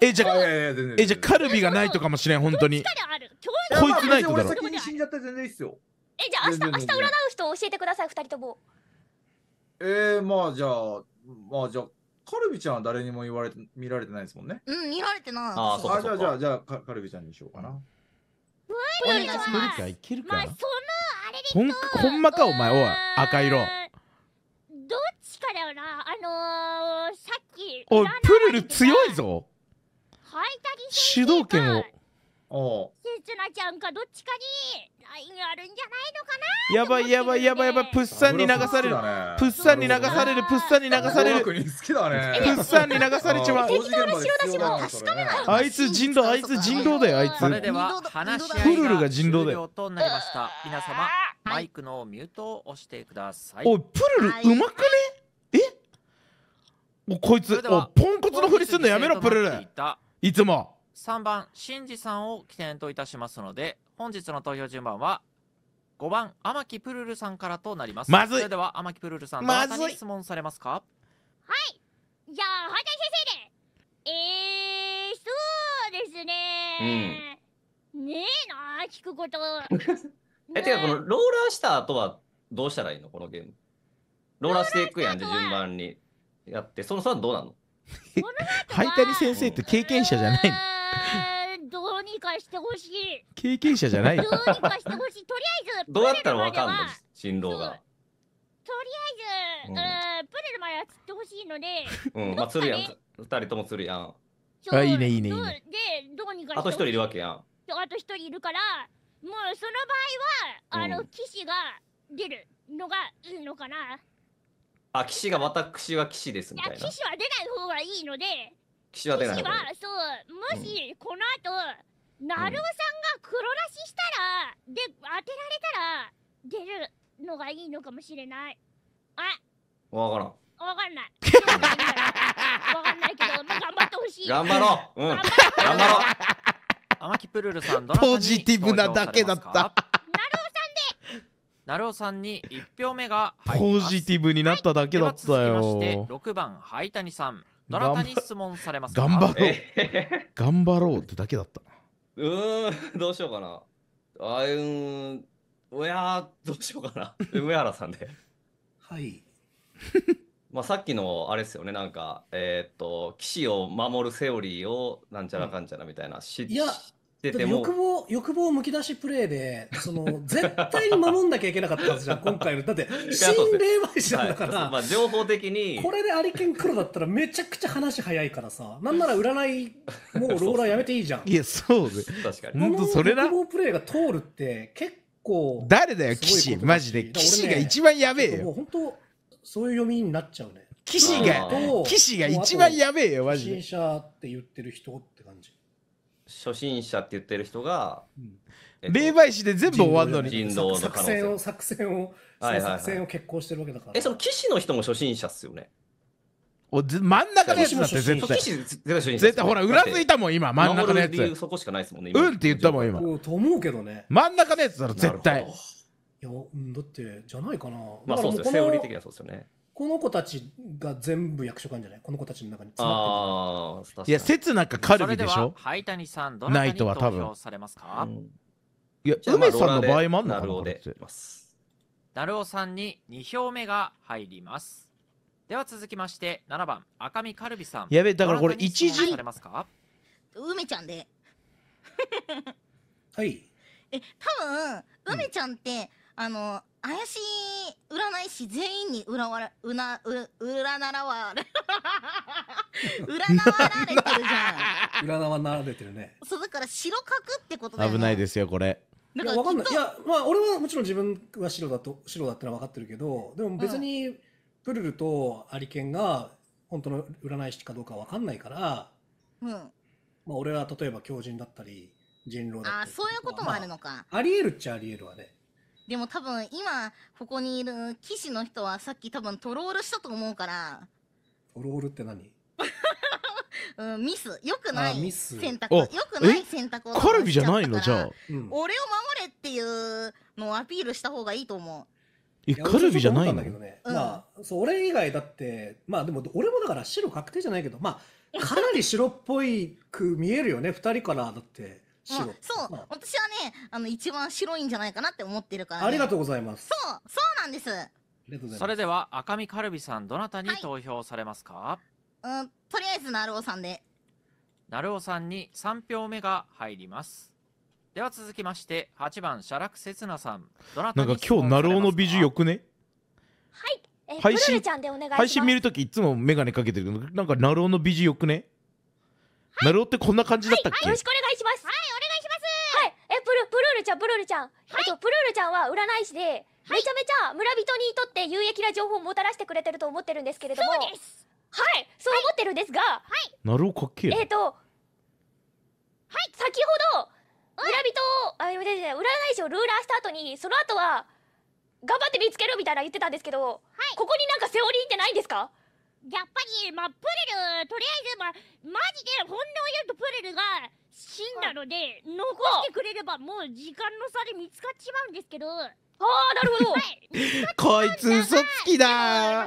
え、じゃあ、え、じゃカルビがないとかもしれん、本当に。こいつないとだろ。先に死んじゃって全然いいっすよ。え、じゃあ明日、明日占う人教えてください、二人とも。えー、まあじゃあ、まあじゃあ、カルビちゃんは誰にも言われて、見られてないですもんね。うん、見られてない。ああ、じゃあ、じゃあ、じゃあ、カルビちゃんにしようかな。無理だ無理いまあ、そのあれでほんほんまかお前おい赤色どっちかだよなあのー、さっきおいプルル強いぞ主導権をおせつなちゃんかどっちかにラインあるんじゃないのかなやばいやばいやばいやばいプッサンに流されるプッサンに流されるプッサンに流されるプッサンに流されちまうあいつ人道あいつ人道だよあいつプルルが人了だよおいプルルうまくねえおこいつおポンコツのふりすんのやめろプルルいつも3番、新次さんを起点といたしますので、本日の投票順番は、5番、天木プルルさんからとなります。まずいそれでは、天木プルルさん、まずに質問されますかはいじゃあ、畑先生で。えー、そうですね、うん、ねえな、聞くこと。え、てか、このローラーした後はどうしたらいいのこのゲーム。ローラーしていくやん、じ順番にやって。その差はどうなの灰谷 先生って経験者じゃないのどうにかしてほしい。経験者じゃない。どうにかしてほしい。とりあえず、どうやったらわかんの新郎が。とりあえず、うん、プレルまでは釣ってほしいので。うん、まあ釣るやん。二人とも釣るやん。あ、いいね、いいね、いいね。で、どうにかあと一人いるわけやん。あと一人いるから、もうその場合は、あの、騎士が出るのがいいのかな。あ、騎士が私は騎士ですみたいな。騎士は出ない方がいいので。岸和田がそうもしこの後、うん、なるおさんが黒出ししたら、で当てられたら出るのがいいのかもしれないあわからんわかんないわかんないけど、まあ、頑張ってほしい頑張ろう、うん、頑張ろうアマキプルルさんポジティブなだけだったなるおさんでなるさんに1票目がポジティブになっただけだったよ、はい、続きまして6番灰谷さんどなたに質問されますか頑張ろう、頑張ろうってだけだった。うーん、どうしようかな。あうん、おやどうしようかな。上 原さんで。はい。まあさっきのあれですよね、なんか、えー、っと、騎士を守るセオリーをなんちゃらかんちゃらみたいな、うん、いや、ても。欲望、欲望むき出しプレーで、その、絶対に守んなきゃいけなかったはずじゃん、今回の。だって、心霊媒師なんだから、はい、まあ、情報的に。これでアリケン黒だったらめちゃくちゃ話早いからさ、なんなら占い、もうローラーやめていいじゃん。いや、そうで。確かに。本当それな。欲望プレーが通るって、結構。誰だよ、騎士。マジで。騎士が一番やべえよ。もう本当、そういう読みになっちゃうね。騎士が、騎士が一番やべえよ、マジで。者って言ってる人初心者って言ってる人が、えっと霊媒師で全部終わるのに。人の作可能戦を性作戦を、作戦を決行してるわけだから。えその騎士の人も初心者っすよねお真ん中のやつだって絶対騎。士絶対すよ絶対ほら、裏付いたもん、今、真ん中のや守る理由つ。そこしかないですもんねうんって言ったもん、今。うと思うけどね。真ん中のやつだろ、絶対いや、うんだって、じゃないかな。まあそうですよセオリー的にはそうですよねこの子たちが全部役所なんじゃないこの子たちの中に詰まってる。いや、説なんかカルビでしょ灰谷さん、どなたは多分。されますか、うん、いや、梅さんの場合もあるのかななるおさんに二票目が入ります。では続きまして、七番、赤身カルビさん。やべだからこれ一時。梅ちゃんで。はい。え、多分、梅ちゃんって、うん、あの、怪しい占い師全員に占われ、うな、う、占らわれ。占わられてるじゃん。占わられてるね。そう、だから白書くってことだよね。危ないですよ、これ。なんかわかんない。いや、まあ、俺はもちろん自分は白だと、白だったら分かってるけど、でも別に、プルルとアリケンが、本当の占い師かどうか分かんないから、うん。まあ、俺は例えば狂人だったり、人狼だったり。あ、そういうこともあるのか。まあ、ありえるっちゃありえるわね。でも多分今、ここにいる騎士の人はさっき多分トロールしたと思うから。トロールって何 うん、ミス。よくない選択。よくない選択をカルビじゃないのじゃあ、うん、俺を守れっていうのをアピールした方がいいと思う。え、カルビじゃないんだけどね。まあ、そう、俺以外だって、まあでも俺もだから白確定じゃないけど、まあ、かなり白っぽいく見えるよね、二人からだって。白、うん、そう、私はね、あの、一番白いんじゃないかなって思ってるから、ね、ありがとうございます。そう、そうなんです。ありがとうございます。それでは、赤身カルビさん、どなたに投票されますか、はい、うん、とりあえず、なるおさんで。なるおさんに3票目が入ります。では続きまして、8番、シャラクセツナさん。どなたなんか今日、なるおの美女よくねはい。え配信配信見るときいつも眼鏡かけてるけどなんかなるおの美女よくね、はい、ナローってこんな感じだったっけ、はいはい、よろしくお願いしますじゃあプルルちゃん、えと、プルルちゃんは占い師で、めちゃめちゃ村人にとって有益な情報をもたらしてくれてると思ってるんですけれどもそうですはいそう思ってるんですが、はい、なるほどえっ、ー、とはい先ほど村人を、うん、あ占い師をルーラーした後にその後は頑張って見つけるみたいな言ってたんですけど、はい、ここになんかセオリーってないんですかやっぱりまあプルルとりあえずまあマジで本音を言うとプルルが死んだので、残してくれればもう時間の差で見つかっちまうんですけどああなるほど、はい、こいつ嘘つきだ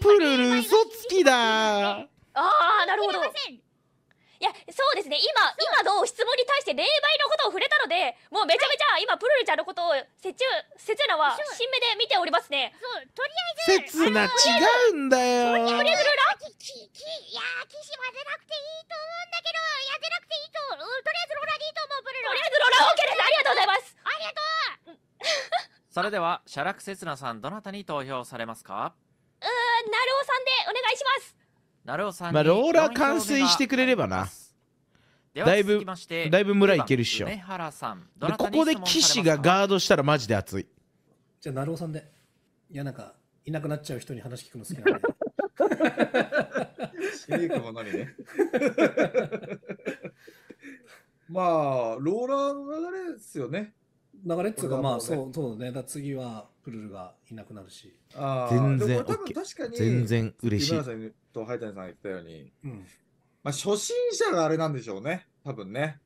プルル嘘つきだああなるほどいやそうですね今今の質問に対して霊媒のことを触れたのでもうめちゃめちゃ、今プルルちゃんのことをせちゅせちゅなは新目で見ておりますねそうとりあえずせつな違うんだよとりあえずラッキーいやー騎士は出なくていいそれでは写楽ツナさんどなたに投票されますかうーナルオさんでお願いしますナルオさんまあローラー完成してくれればなだいぶだいぶ村いけるっしょここで岸がガードしたらマジで熱いじゃあナルオさんでいやなんかいなくなっちゃう人に話聞くの好きなんで シェイもね まあローラーの流れですよね流れっていうか、まあ、そう、そうね。だ次は、プルルがいなくなるし。ああ、全然、多分確かに、全然嬉しい。今さんと灰さんが言ったように、うん、まあ、初心者があれなんでしょうね。多分ね。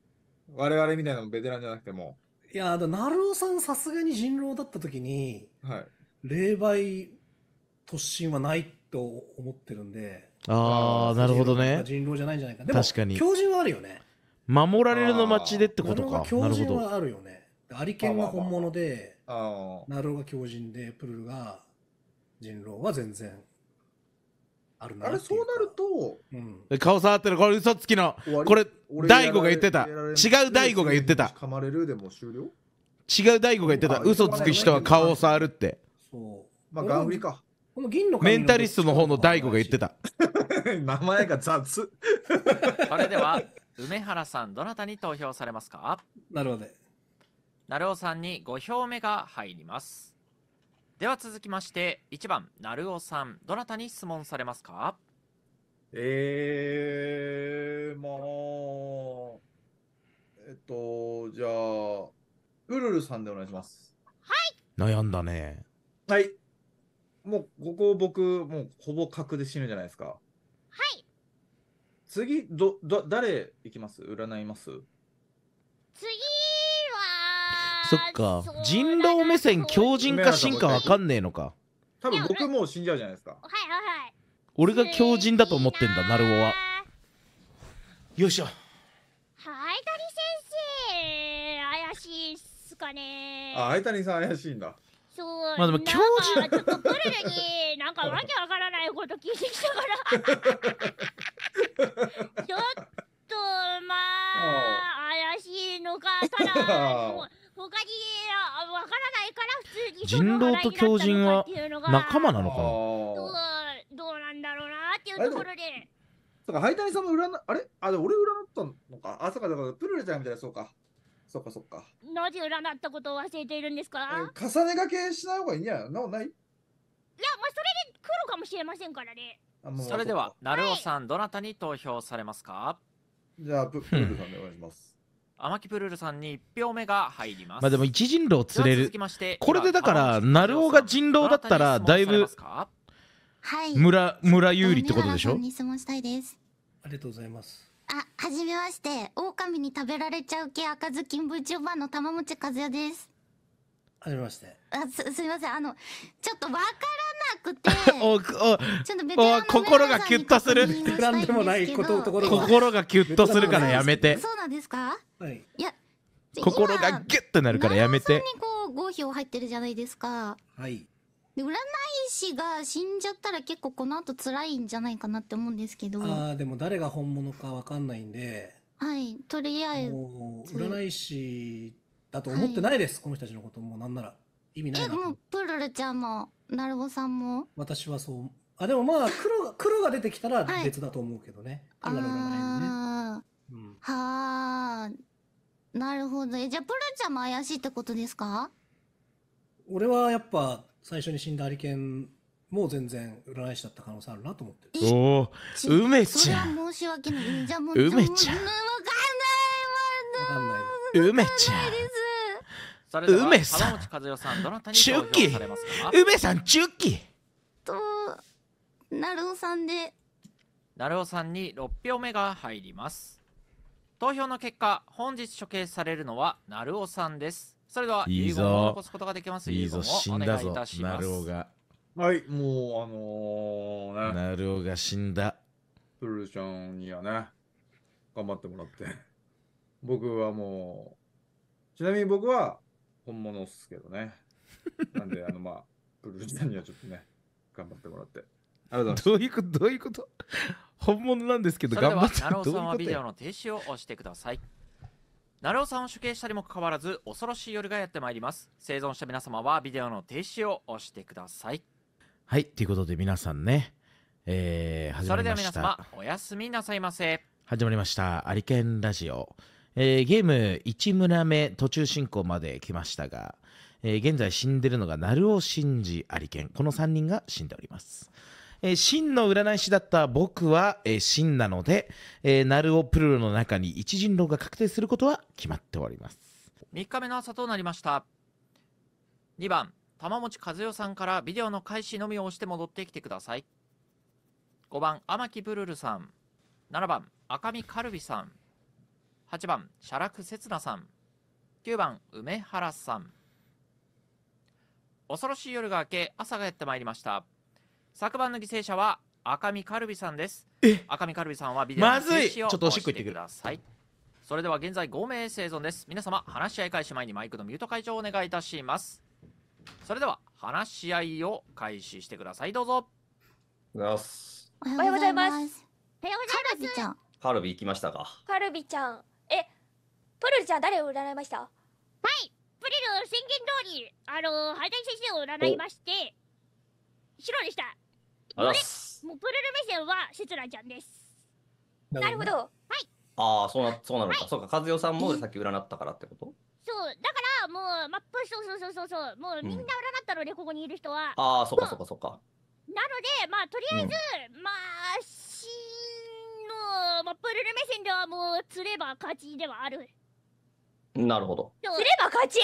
我々みたいなベテランじゃなくても。いや、だなるおさん、さすがに人狼だった時に、はい。霊媒突進はないと思ってるんで。ああ、なるほどね。人狼じゃないんじゃないか。確かに。狂人はあるよね。守られるの町でってことか。なるほど。狂人はあるよね。アリケンは本物で、ナルオが狂人で、プルルが人狼は全然あるなあれそうなると、うん、顔触ってるこれ嘘つきのこれ大悟が言ってた違う大悟が言ってた噛まれるでも終了違う大悟が言ってた嘘つく人は顔を触るってそうまあガンリかこの銀のメンタリストの方の大悟が言ってた 名前が雑 それでは梅原さんどなたに投票されますかなるほどなるおさんに5票目が入ります。では続きまして、1番、なるおさん、どなたに質問されますかえー、まあ、えっと、じゃあ、ウルルさんでお願いします。はい。悩んだね。はい。もう、ここ僕、もうほぼ確で死ぬじゃないですか。はい。次、ど、ど、誰いきます占います次そっか人狼目線強靭か進化わかんねえのか多分僕もう死んじゃうじゃないですかはいはいはい俺が強靭だと思ってんだなるおはよいしょはい谷先生怪しいっすかねあ相谷さん怪しいんだそうまあでも教授ちょっとプルルになんかわけわからないこと聞いてきたから ちょっとまあ怪しいのかただ 他にわからないから普通に人狼と狂人は仲間なのかなどうどうなんだろうなっていうところで。そうか、ハイタニさんも占あれあ、俺占ったのか。あ、そうか、だからプルルちゃんみたいな、そうか。そうかそうか。なぜ占ったことを忘れているんですか重ねがけしない方がいいんや。なおないいや、まあ、それで来るかもしれませんからね。それでは、なるおさん、どなたに投票されますかじゃあ、プルルさんでお願いします。天木プルルさんに1票目が入りますまあでも一人狼釣れるこれでだから成尾が人狼だったらだいぶ村村有利ってことでしょに質問したいですありがとうございますあ、はじめまして。狼に食べられちゃう系赤ずきん VTuber の玉持和也です。はじめまして。あす、すみません。あの、ちょっとわからなくて おおちょっとベテランの心がキュッとするなんでもないことところ心がキュッとするからやめてそうなんですか、はい、いや心がギュッとなるからやめてにこう合票入ってるじゃないですかはいで占い師が死んじゃったら結構この後辛いんじゃないかなって思うんですけどああでも誰が本物かわかんないんではいとりあえず占い師だと思ってないです、はい、この人たちのこともなんなら意味ないなえもうプルルちゃんもなるぼさんも私はそう。あ、でもまあ、黒が、黒が出てきたら別だと思うけどね。あなるほどね。あはあ、なるほど。え、じゃあ、プルちゃんも怪しいってことですか俺はやっぱ、最初に死んだアリケンも全然占い師だった可能性あるなと思ってる。おお、梅ちゃん、梅ちゃん、わかんないわかんないわかんない梅ちゃん、それでは梅さん和代さんどなたに投票されますか梅さん中期となるおさんでなるおさんに6票目が入ります投票の結果本日処刑されるのはなるおさんですそれではいいぞ残すことができますをいぞ、たしますはいもうあのー、ねなるおが死んだプルちゃんにはね頑張ってもらって僕はもうちなみに僕は本物っすけどね。なんで、あの、まあ、ブルージャンにはちょっとね、頑張ってもらって。ありがとうございます。どういうこと、どういうこと本物なんですけど、頑張ってもらって。さんはビデオの停止を押してください。ナルオさんを処刑したにもかかわらず、恐ろしい夜がやってまいります。生存した皆様はビデオの停止を押してください。はい、ということで皆さんね、えー、始まりました。それでは皆様、おやすみなさいませ。始まりました。アリケンラジオ。えー、ゲーム1村目途中進行まで来ましたが、えー、現在死んでるのが鳴尾真治有健この3人が死んでおります。えー、真の占い師だった僕は、えー、真なので、えー、鳴尾プルルの中に一人狼が確定することは決まっております。3日目の朝となりました。2番、玉持和代さんからビデオの開始のみを押して戻ってきてください。5番、天木プルルさん。7番、赤見カルビさん。8番写楽ツナさん9番梅原さん恐ろしい夜が明け朝がやってまいりました昨晩の犠牲者は赤見カルビさんです赤見カルビさんはビデオの停止を押してください、それでは現在5名生存です皆様話し合い開始前にマイクのミュート解除をお願いいたしますそれでは話し合いを開始してくださいどうぞおはようございますおはようございますカルビちゃんカルビ行きましたかカルビちゃんプルルちゃん誰を占いましたはいプルル宣言通りあのー、敗退先生を占いまして白でしたあれもうプルル目線はせつらちゃんですなるほど、はいああそうなそうなのか、はい、そうか和代さんもさっき占ったからってことそうだからもうマップそうそうそうそうそうもうみんな占ったので、うん、ここにいる人はああそうかそうかそうかなのでまあとりあえず、うん、まあ真の、まあ、プルル目線ではもう釣れば勝ちではあるなるほど。釣れば勝ち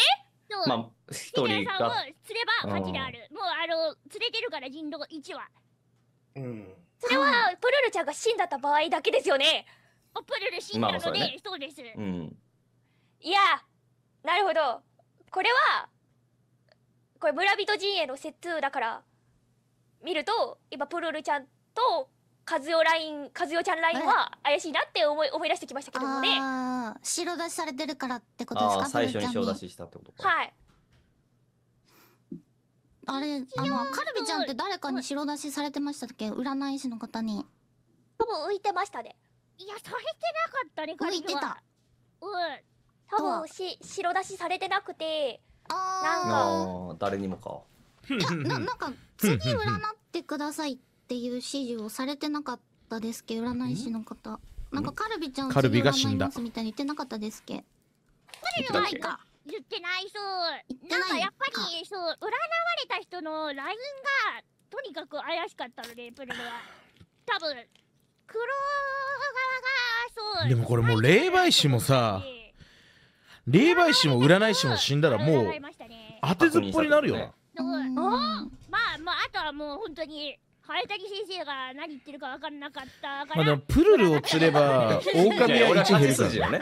まあ、一人が。ん釣れば勝ちである。もうあの、釣れてるから人狼一話。うん。それは、プルルちゃんが死んだった場合だけですよね。あ、プルル死んだので、まあね、そうです。うん。いや、なるほど。これは、これ村人陣営の接通だから、見ると、今プルルちゃんと和代ライン和代ちゃんラインは怪しいなって思い思い出してきましたけどもね白出しされてるからってことですか最初に白出ししたってことかはいあれあのカルビちゃんって誰かに白出しされてましたっけ占い師の方に多分浮いてましたねいやされてなかったね浮いてたうん多分し白出しされてなくてあなんか誰にもかいやななんか次占ってくださいってっていう指示をされてなかったですけど占い師の方なんかカルビちゃんカルビが死んだみたいに言ってなかったですけ言ってないか言ってないそうなんかやっぱりそう占われた人のラインがとにかく怪しかったのでプルルは多分黒側がそうでもこれもう霊媒師もさ霊媒師も占い師も死んだらもう当てずっぽになるよな、ね、まあまああとはもう本当にハエタキ先生が何言ってるか分かんなかったから。まあ、でもプルルを釣れば、狼は1減るからね。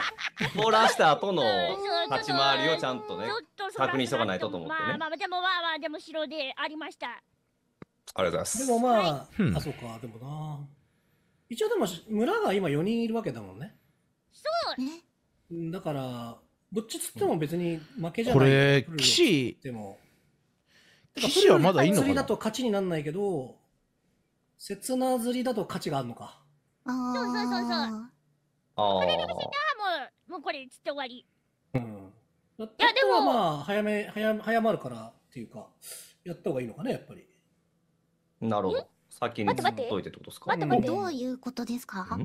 漏らした後の立ち回りをちゃんとね、確認しとかないとと思ってね。まあまあ、でもまあまあ、でも城でありました。ありがとうございます。でもまあ、はい、あ、そうか、でもな。一応でも、村が今4人いるわけだもんね。そうね。だから、どっち釣っても別に負けじゃない。これ、騎士。でも。騎士はまだいいのかな釣りだと勝ちにならないけど、刹那釣りだと価値があるのか。ああ。そうそうそうそう。ああ。これで死んだもう、もうこれ釣って終わり。うん。いや、でも。まあ、早め、早、早まるからっていうか、やった方がいいのかね、やっぱり。なるほど。先にずっといって待って待って、どういうことですかい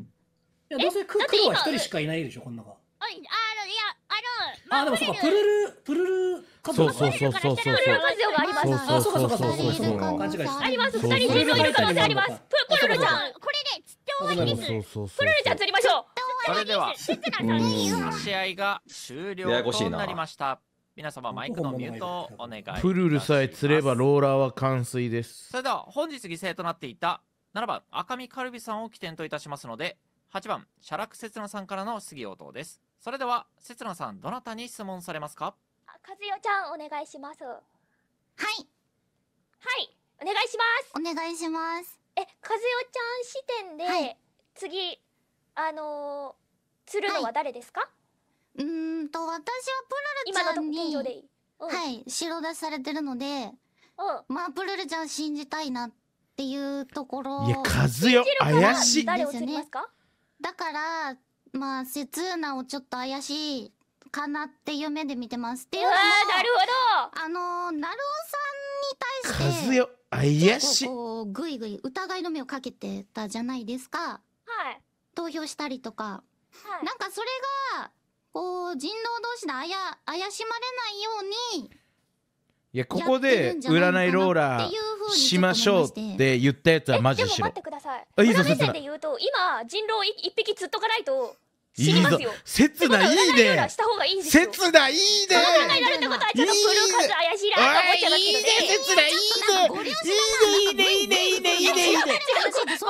や、どうせ来るは一人しかいないでしょ、こんなが。あ、ああでもそうかプルルプルルカブそうそうそうそうそうプルルマジヨがありますあそうかそうかそうそうそう勘違あります二人全部いる可能性ありますプルルちゃんこれで釣って終わりですプルルちゃん釣りましょうそれでは試合が終了となりました皆様マイクのミュートをお願いプルルさえ釣ればローラーは完遂ですそれでは本日犠牲となっていた7番赤身カルビさんを起点といたしますので8番シャラクセツナさんからの質疑応答ですそれでは、せつなさん、どなたに質問されますかあずよちゃん、お願いします。はい。はい、お願いします。お願いします。え、かずよちゃん視点で、はい、次、あのー、釣るのは誰ですか、はい、うんと、私はプルルちゃんに、今のいいはい、白出されてるので、うん、まあ、プルルちゃん信じたいなっていうところ。いや、かずよ、怪しい。誰を釣りますかだから、まあ、せつなをちょっと怪しいかなっていう目で見てます。っていうのなるほどあの、なるおさんに対して、よ怪しい。こうぐいぐい疑いの目をかけてたじゃないですかはい。投票したりとか、はい。なんかそれがこう人狼同士であや怪しまれないようにいや、ここで占いローラーしましょうって言ったやつはマジででも待っ。てください。裏目線で言うと、今、人狼い一匹釣っとかないと、死にますよ。切ないいね。した方がいいですよ。切ないいね。そ考えられたことはちょっとブルーカ怪しいなと思っちゃいますけどね。切ないいね。いいねいいねいいねいいねいいねいいねこれこれこれそういう性格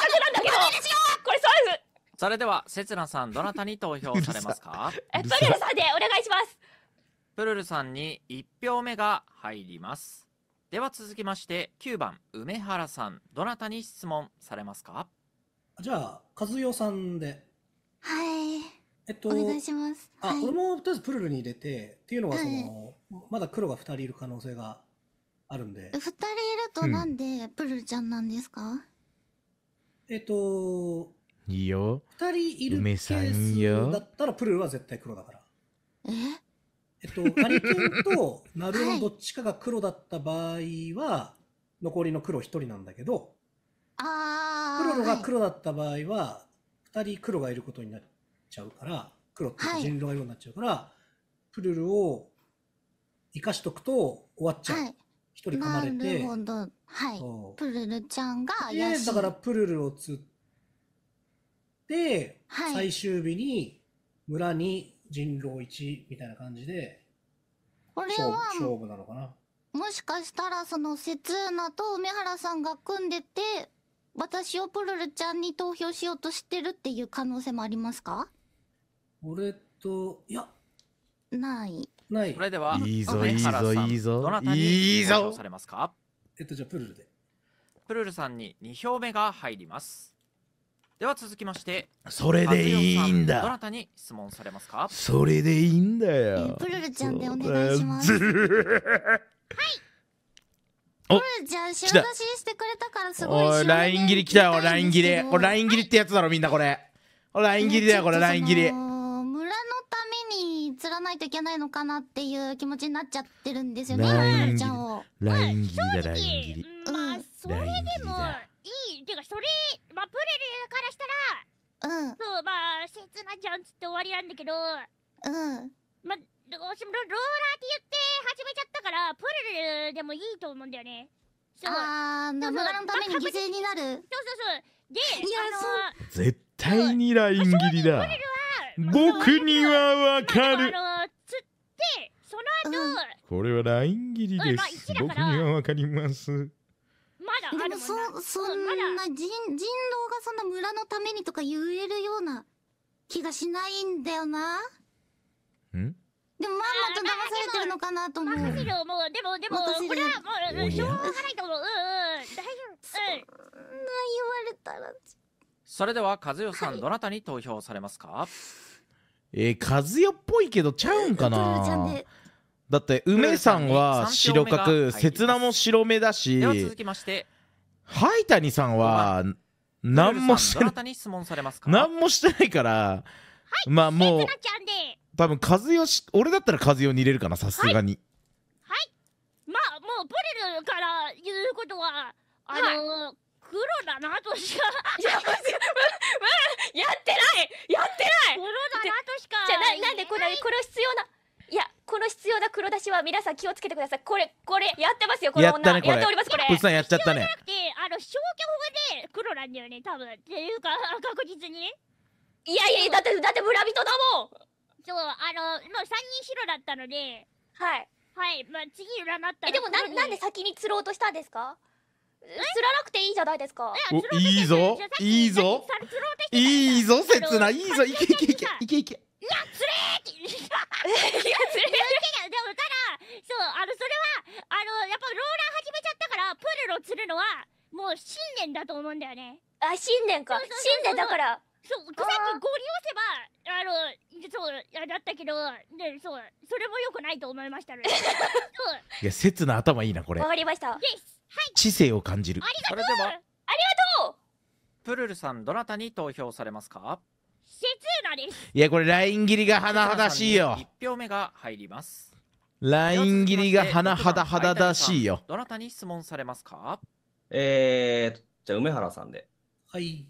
なんだけど。これそういう。それではせつなさんどなたに投票されますか。えプルルさんでお願いします。プルルさんに一票目が入ります。では続きまして9番梅原さんどなたに質問されますか。じゃあ、和代さんで。はい。えっと、お願いします。あ、はい、俺もとりあえずプルルに入れて、っていうのはその、はい、まだ黒が2人いる可能性があるんで。2人いるとなんでプルルちゃんなんですか、うん、えっと、いいよ。2人いるケースだったらプルルは絶対黒だから。ええっと、ハリケンとナルのどっちかが黒だった場合は、残りの黒1人なんだけど、あープロが黒だった場合は、二人黒がいることになっちゃうから、黒っていうか人狼がいるになっちゃうから、プルルを生かしとくと終わっちゃはう。い。一、人噛まれて。るほど。はい。プルルちゃんが怪で、しい。だからプルルを釣って、はい最終日に村に人狼一みたいな感じでこれは勝負なのかな。もしかしたらその刹那と梅原さんが組んでて私をプルルちゃんに投票しようとしてるっていう可能性もありますか俺と、いや。ない。ない。それでは、いいぞ、いいぞ、いいぞ。どなたに投票されますかえっと、じゃあ、プルルで。プルルさんに2票目が入ります。では続きまして、それでいいんだ。どなたに質問されますかそれでいいんだよ。プルルちゃんでお願いします。はい。おじゃあ仕事ししてくれたからすごいおいライン切り来たよライン切りこれライン切りってやつだろみんなこれライン切りだよこれライン切り村のために釣らないといけないのかなっていう気持ちになっちゃってるんですよねライン切りライン切りだライン切りまあそれでもいいてかそれまあプレルからしたらうんそうまあ切なじゃんつって終わりなんだけどうんまローラーって言って始めちゃったからプルルでもいいと思うんだよねそうあー信のために犠牲になるそうそうそうであの絶対にライン切りだ僕にはわかる、まあ、つってその後、うん、これはライン切りです、うんまあ、僕にはわかりますまだでもそそんな人人狼がそんな村のためにとか言えるような気がしないんだよな。んでもまんまと騙されてるのかなと思う。任せる思う。でもでもこれはもうしょうがないと思う。うん大丈夫。そんな言われたら。それでは和代さん、どなたに投票されますか。え和代っぽいけどちゃうんかな。だって梅さんは白角、刹なも白目だし。では続きまして。灰谷さんは何もしてない。何もしてないから。まあもう。多分風よし俺だったら風よに入れるかなさすがにはい、はい、まあもうプリルから言うことはあのーはい、黒だなとしかいや、まま、やってないやってない黒だなとしかじゃななんでこれこの必要ないやこの必要な黒出しは皆さん気をつけてくださいこれこれやってますよこの女やっ、ね,、ておりますこれプッさんやっちゃったねあの消去法で黒なんだよね多分っていうか確実にいやいやだってだって村人だもんそう、あの、もう3人白だったので、はい。はい、まあ、次占ったえ、でもな、なんで先に釣ろうとしたんですか釣らなくていいじゃないですか。いいぞ、いいぞ、いいぞ、つない、いいぞ、いけいけいけ、いけいけ。いや、釣れーって。いや、釣れでも、ただ、そう、あの、それは、あの、やっぱローラー始めちゃったから、プールを釣るのは、もう新年だと思うんだよね。あ、新年か。新年だから。そうさっきゴリ押せばあのそうやだったけどでそうそれもよくないと思いましたね いやせつな頭いいなこれわかりました、はい、知性を感じるありがとうありがとうプルルさんどなたに投票されますかせつなですいやこれライン切りが甚だしいよ一票目が入りますライン切りが甚だ肌だしいよどなたに質問されますかえーじゃあ梅原さんではい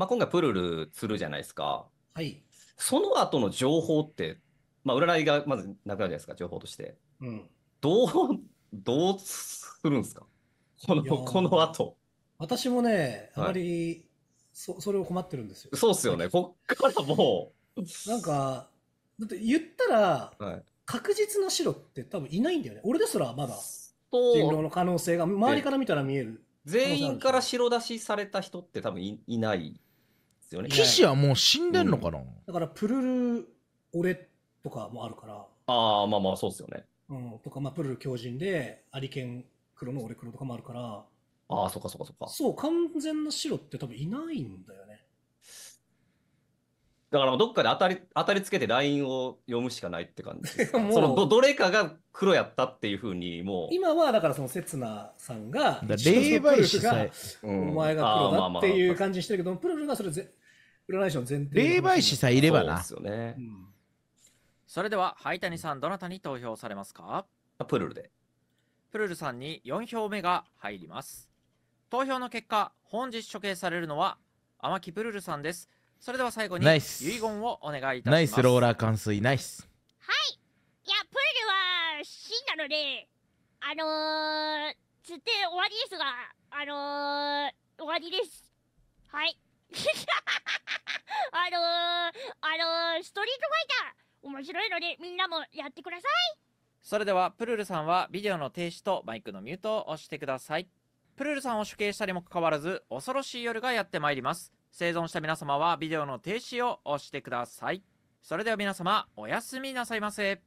まあ、今回プルルするじゃないですか。はい。その後の情報って、まあ、占いがまずなくなるじゃないですか、情報として。うん。どう、どうするんですかこの、この後。私もね、あまり、はい、そ、それを困ってるんですよ。そうっすよね。こっからもう。なんか、だって言ったら、はい、確実な白って多分いないんだよね。俺ですらまだ、人狼の可能性が、周りから見たら見える。全員から白出しされた人って多分いいないですよね。岸はもう死んでんのかな、うん、だから、プルル俺とかもあるから。ああ、まあまあ、そうですよね。うん、とか、まあ、プルル狂人で、アリケン黒の俺黒とかもあるから。ああ、そっかそっかそっか。そう、完全な白って多分いないんだよね。だからどっかで当たり当たりつけてラインを読むしかないって感じそのどどれかが黒やったっていうふうにもう今はだからその刹那さんが霊媒師が、お前が黒だっていう感じしてるけど、プルルがそれぜ占い師の前提霊媒師さえいればな。そうですよね。うんそれではさんどなたに投票されますかプルルでプルルさんに4票目が入ります投票の結果本日処刑されるのは天木プルルさんですそれでは最後にナイ遺言をお願いいたしますナイスローラー完遂、ナイスはいいやプルルは死んだのであのー、つって終わりですがあのー、終わりですはい あのー、あのー、ストリートファイター面白いのでみんなもやってくださいそれではプルルさんはビデオの停止とマイクのミュートを押してくださいプルルさんを処刑したにもかかわらず恐ろしい夜がやってまいります生存した皆様はビデオの停止を押してくださいそれでは皆様おやすみなさいませ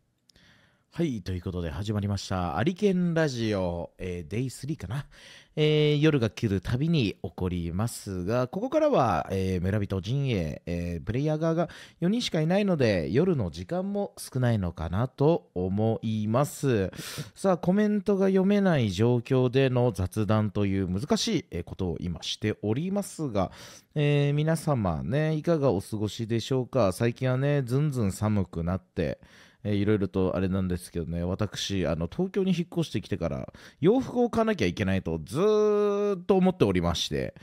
はい。ということで始まりました。アリケンラジオ、えー、デイ3かな、えー、夜が来るたびに起こりますが、ここからは、えー、村人陣営、えー、プレイヤー側が4人しかいないので、夜の時間も少ないのかなと思います。さあ、コメントが読めない状況での雑談という難しいことを今しておりますが、え皆様ね、いかがお過ごしでしょうか最近はね、ずんずん寒くなって、えー、いろいろとあれなんですけどね、私、あの、東京に引っ越してきてから、洋服を買わなきゃいけないと、ずーっと思っておりまして、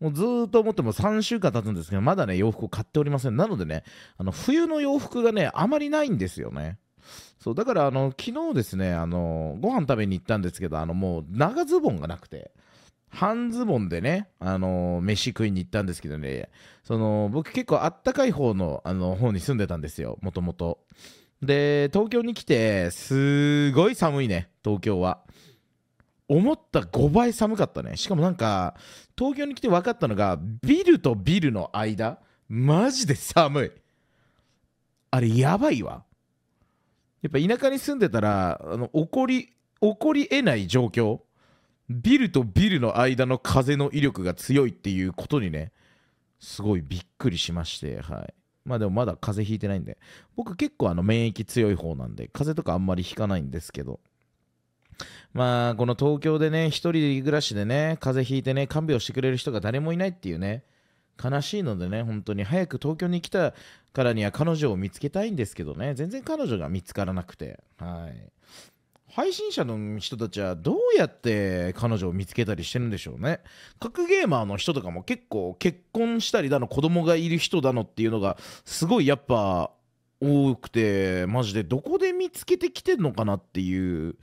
もうずーっと思っても3週間経つんですけど、まだね、洋服を買っておりません。なのでね、あの、冬の洋服がね、あまりないんですよね。そう、だから、あの、昨日ですね、あの、ご飯食べに行ったんですけど、あの、もう、長ズボンがなくて、半ズボンでね、あのー、飯食いに行ったんですけどね、その、僕結構あったかい方の、あの、方に住んでたんですよ、もともと。で、東京に来て、すごい寒いね、東京は。思った5倍寒かったね。しかもなんか、東京に来て分かったのが、ビルとビルの間、マジで寒い。あれ、やばいわ。やっぱ田舎に住んでたら、あの起こり、起こり得ない状況。ビルとビルの間の風の威力が強いっていうことにね、すごいびっくりしまして、はい。まあでもまだ風邪ひいてないんで、僕結構あの免疫強い方なんで、風邪とかあんまりひかないんですけど、まあこの東京でね、1人暮らしでね、風邪ひいてね、看病してくれる人が誰もいないっていうね、悲しいのでね、本当に早く東京に来たからには彼女を見つけたいんですけどね、全然彼女が見つからなくて、はい。配信者の人たちはどうやって彼女を見つけたりしてるんでしょうね。格ゲーマーの人とかも結構結婚したりだの子供がいる人だのっていうのがすごいやっぱ多くてマジでどこで見つけてきてんのかなっていう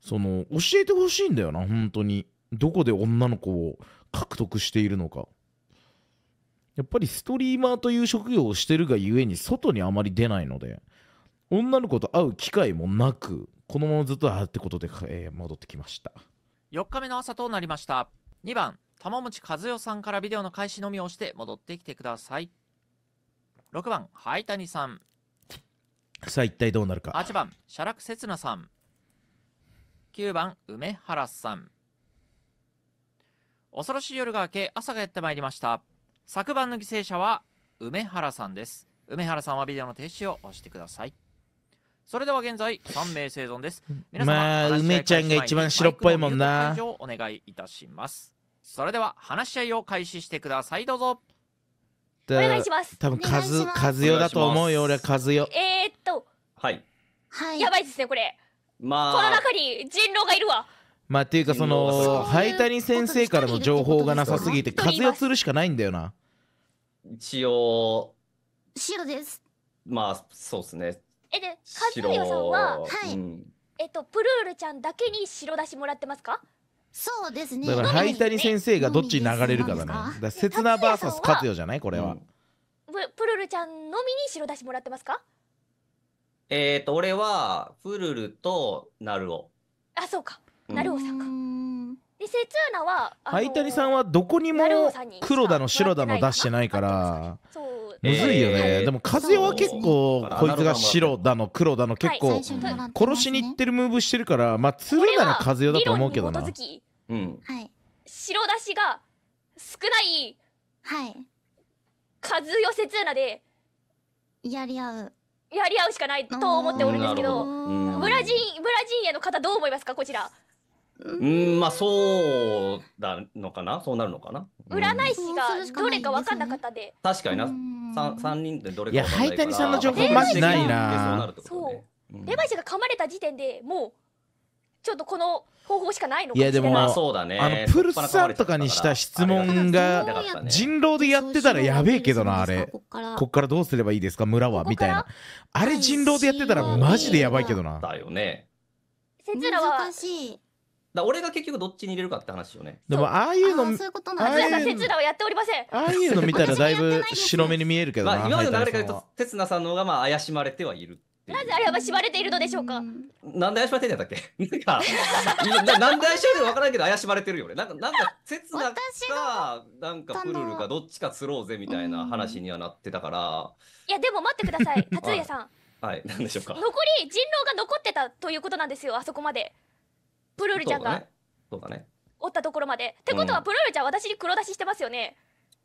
その教えてほしいんだよな本当にどこで女の子を獲得しているのかやっぱりストリーマーという職業をしてるがゆえに外にあまり出ないので女の子と会う機会もなくこのままずっとあってことで、えー、戻ってきました4日目の朝となりました2番玉持和代さんからビデオの開始のみを押して戻ってきてください6番灰谷さんさあ一体どうなるか8番写楽刹那さん9番梅原さん恐ろしい夜が明け朝がやってまいりました昨晩の犠牲者は梅原さんです梅原さんはビデオの停止を押してくださいそれでは現在3名生存です。皆様まあ、梅ちゃんが一番白っぽいもんな。お願いいたします。それでは話し合いを開始してください。どうぞ。お願いします。多分カズ、カズヨだと思うよ、俺カズヨ。えー、っと。はい。はい。やばいですね、これ。まあ。この中に人狼がいるわ。まあ、っていうかその、灰谷先生からの情報がなさすぎて、カズヨするしかないんだよな。一応。白です。まあ、そうですね。えでカズミさんは、はいうん、えっとプルールちゃんだけに白だしもらってますか？そうですね。だからイタ谷先生がどっちに流れるかだね。だセツナバーサスカツヨじゃないこれは、うん、プルルちゃんのみに白だしもらってますか？えっ、ー、と俺はプルルとナルオ。あそうか。ナルオさんか。でセチュは相谷さんはどこにも黒だの白だの出してないからむずいよね、えー、でも風は結構こいつが白だの黒だの結構殺しにいってるムーブしてるからまあ鶴なら風よだと思うけどな、うん、白出しが少ないはい風よセチーナでやり合うやり合うしかないと思っておるんですけどブラジンブラジンへの方どう思いますかこちらうん、まあそうなのかなそうなるのかな、占い師がどれか分かんなかったで確かにな三、三人でどれか分かんないからいや灰谷さんの情報マジないなそう霊媒師が噛まれた時点でもうちょっとこの方法しかないのかもしれないいやでも、まあ、そうだねあのプルスさんとかにした質問が人狼でやってたらやべえけどなあれこっからどうすればいいですか村はみたいなあれ人狼でやってたらマジでやばいけどなだよねせつらはだ俺が結局どっちに入れるかって話よね。でもああいうのあそういうことなんです。哲やっておりません。ああいうの見たらだいぶ白目に見えるけどまあ今までの流れから言うと哲也さんの方がまあ怪しまれてはいる。なぜあれは縛れているのでしょうか。なんで怪しまれてるんだっけ。なんか、ななんで怪しまれてるかわからないけど、怪しまれてるよね。なんか、なんか、刹那か、なんかプルルか、どっちか釣ろうぜみたいな話にはなってたから。いや、でも、待ってください、達 也さん。はい、なんでしょうか。残り人狼が残ってたということなんですよ、あそこまで。プルールちゃんがそうだねおったところまで、ってことはプルールちゃん私に黒出ししてますよね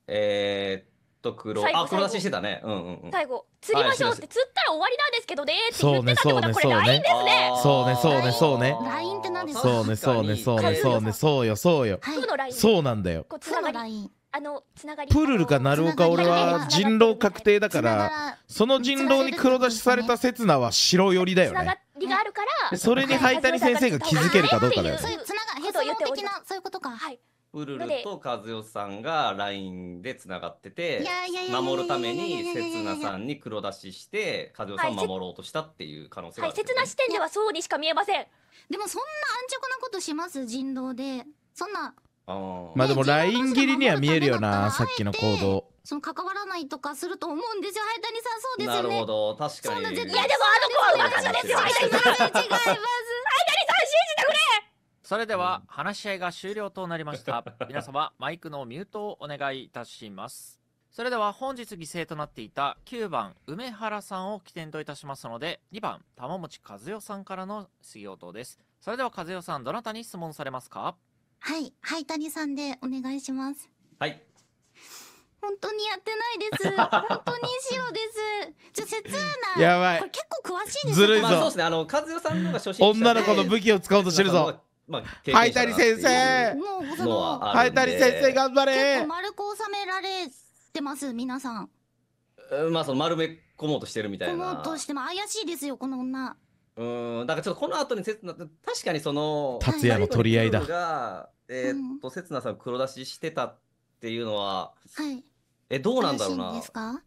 えー、っと黒あ黒出ししてたねうんうん、うん、最後釣りましょうって釣ったら終わりなんですけどねって言ってたってことはこれ LINE ですねそうねそうねそうね LINE って何ですかそうねそうねそうねそうねそうよそうよ、はい、そうなんだよ負の LINE あのつながりプルルか鳴岡俺は人狼確定だからその人狼に黒出しされた刹那は白寄りだよねそれに灰谷先生が気づけるかどうかだよそういうつながヘソ的なそういうことかはいプルルと和代さんが LINE でつながってて守るために刹那さんに黒出しして和代さん守ろうとしたっていう可能性がある、はい、刹那視点ではそうにしか見えませんでもそんな安直なことします人狼でそんなまあでもライン切りには見えるよなさっきの行動その関わらないとかすると思うんですよい谷さんそうですよねなるほど確かにいやでもあの子は馬ですよ早谷さん違います谷さん信じてくれそれでは話し合いが終了となりました 皆様マイクのミュートをお願いいたしますそれでは本日犠牲となっていた9番梅原さんを起点といたしますので2番玉持和代さんからの質疑応答ですそれでは和代さんどなたに質問されますかはい、はい谷さんでお願いします。はい。本当にやってないです。本当に塩です。じゃ説な。やばい。これ結構詳しいです、ね。ずるいぞ。まあ、そうですね。あの和代さんのが初心女の子の武器を使おうとしてるぞ。まあ、はい谷先生。もうそのはい谷先生頑張れ。結構丸く収められてます皆さん。まあその丸め込もうとしてるみたいな。込もうとしても怪しいですよこの女。うん、だからちょっとこの後に刹那、確かにその、達也の取り合いだ。が、えー、っと、刹那さんを黒出ししてたっていうのは、はい。え、どうなんだろうな。ですか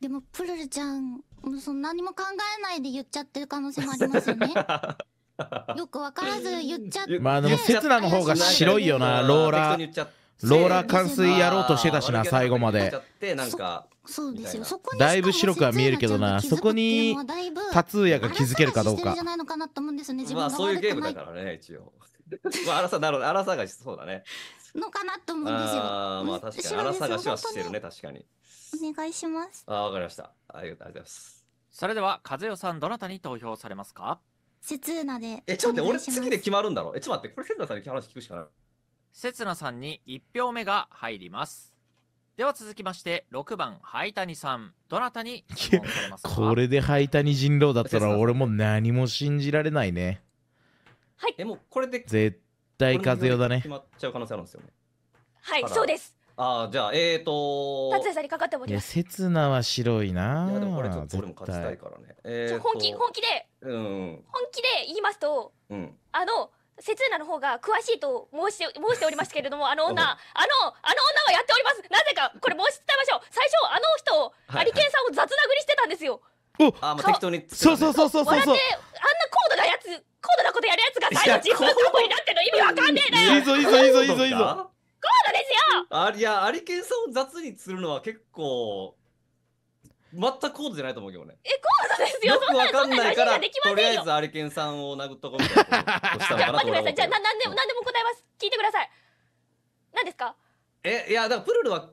でも、プルルちゃん、その何も考えないで言っちゃってる可能性もありますよね。よくわからず言っちゃって。まあでも、刹那の方が白いよな、ローラー。ローラー冠水やろうとしてたしな、最後まで。なんか。そうですよそこにだいぶ白くは見えるけどなそこに多通夜が気づけるかどうかまあそういうゲームだからね一応まあ荒さなるほど荒探しそうだねのかなと思うんですよあまあ 確かに荒探しはしてるね確かにお願いしますあわかりましたありがとうございますそれでは和代さんどなたに投票されますかせつなでえちょっと待って俺次で決まるんだろうえちょっと待ってこれせつなさんに話聞くしかないせつなさんに1票目が入りますでは続きまして6番灰谷さんどなたに質問されますかこれで灰谷人狼だったら俺も何も信じられないねはいえもうこれで絶対風邪よだね決まっちゃう可能性あるんですよねはいそうですああじゃあえーと達也さんにかかっておりいや刹那は白いないやでもこれちょっと俺も勝ちたいからねえー本気本気でうん本気で言いますとうんあのせつなの方が詳しいと申し申しておりますけれども あの女あのあの女はやっておりますなぜかこれ申し伝えましょう最初あの人、はい、アリケンさんを雑殴りしてたんですよあまあ適当にそうそうそうそうそうそうあんな高度なやつ高度なことやるやつが最後自分の過になってるの意味わかんねえないいぞいいぞいいぞいいぞいいぞ高度ですよあいやアリケンさんを雑にするのは結構全くコードじゃないと思うけどね。え、コードですよ。よくわかんないから、とりあえずアリケンさんを殴っとこうみたいなことあ、待って、なと思って。じゃあ、なんでも、なんでも答えます。聞いてください。何ですかえ、いや、だからプルルは、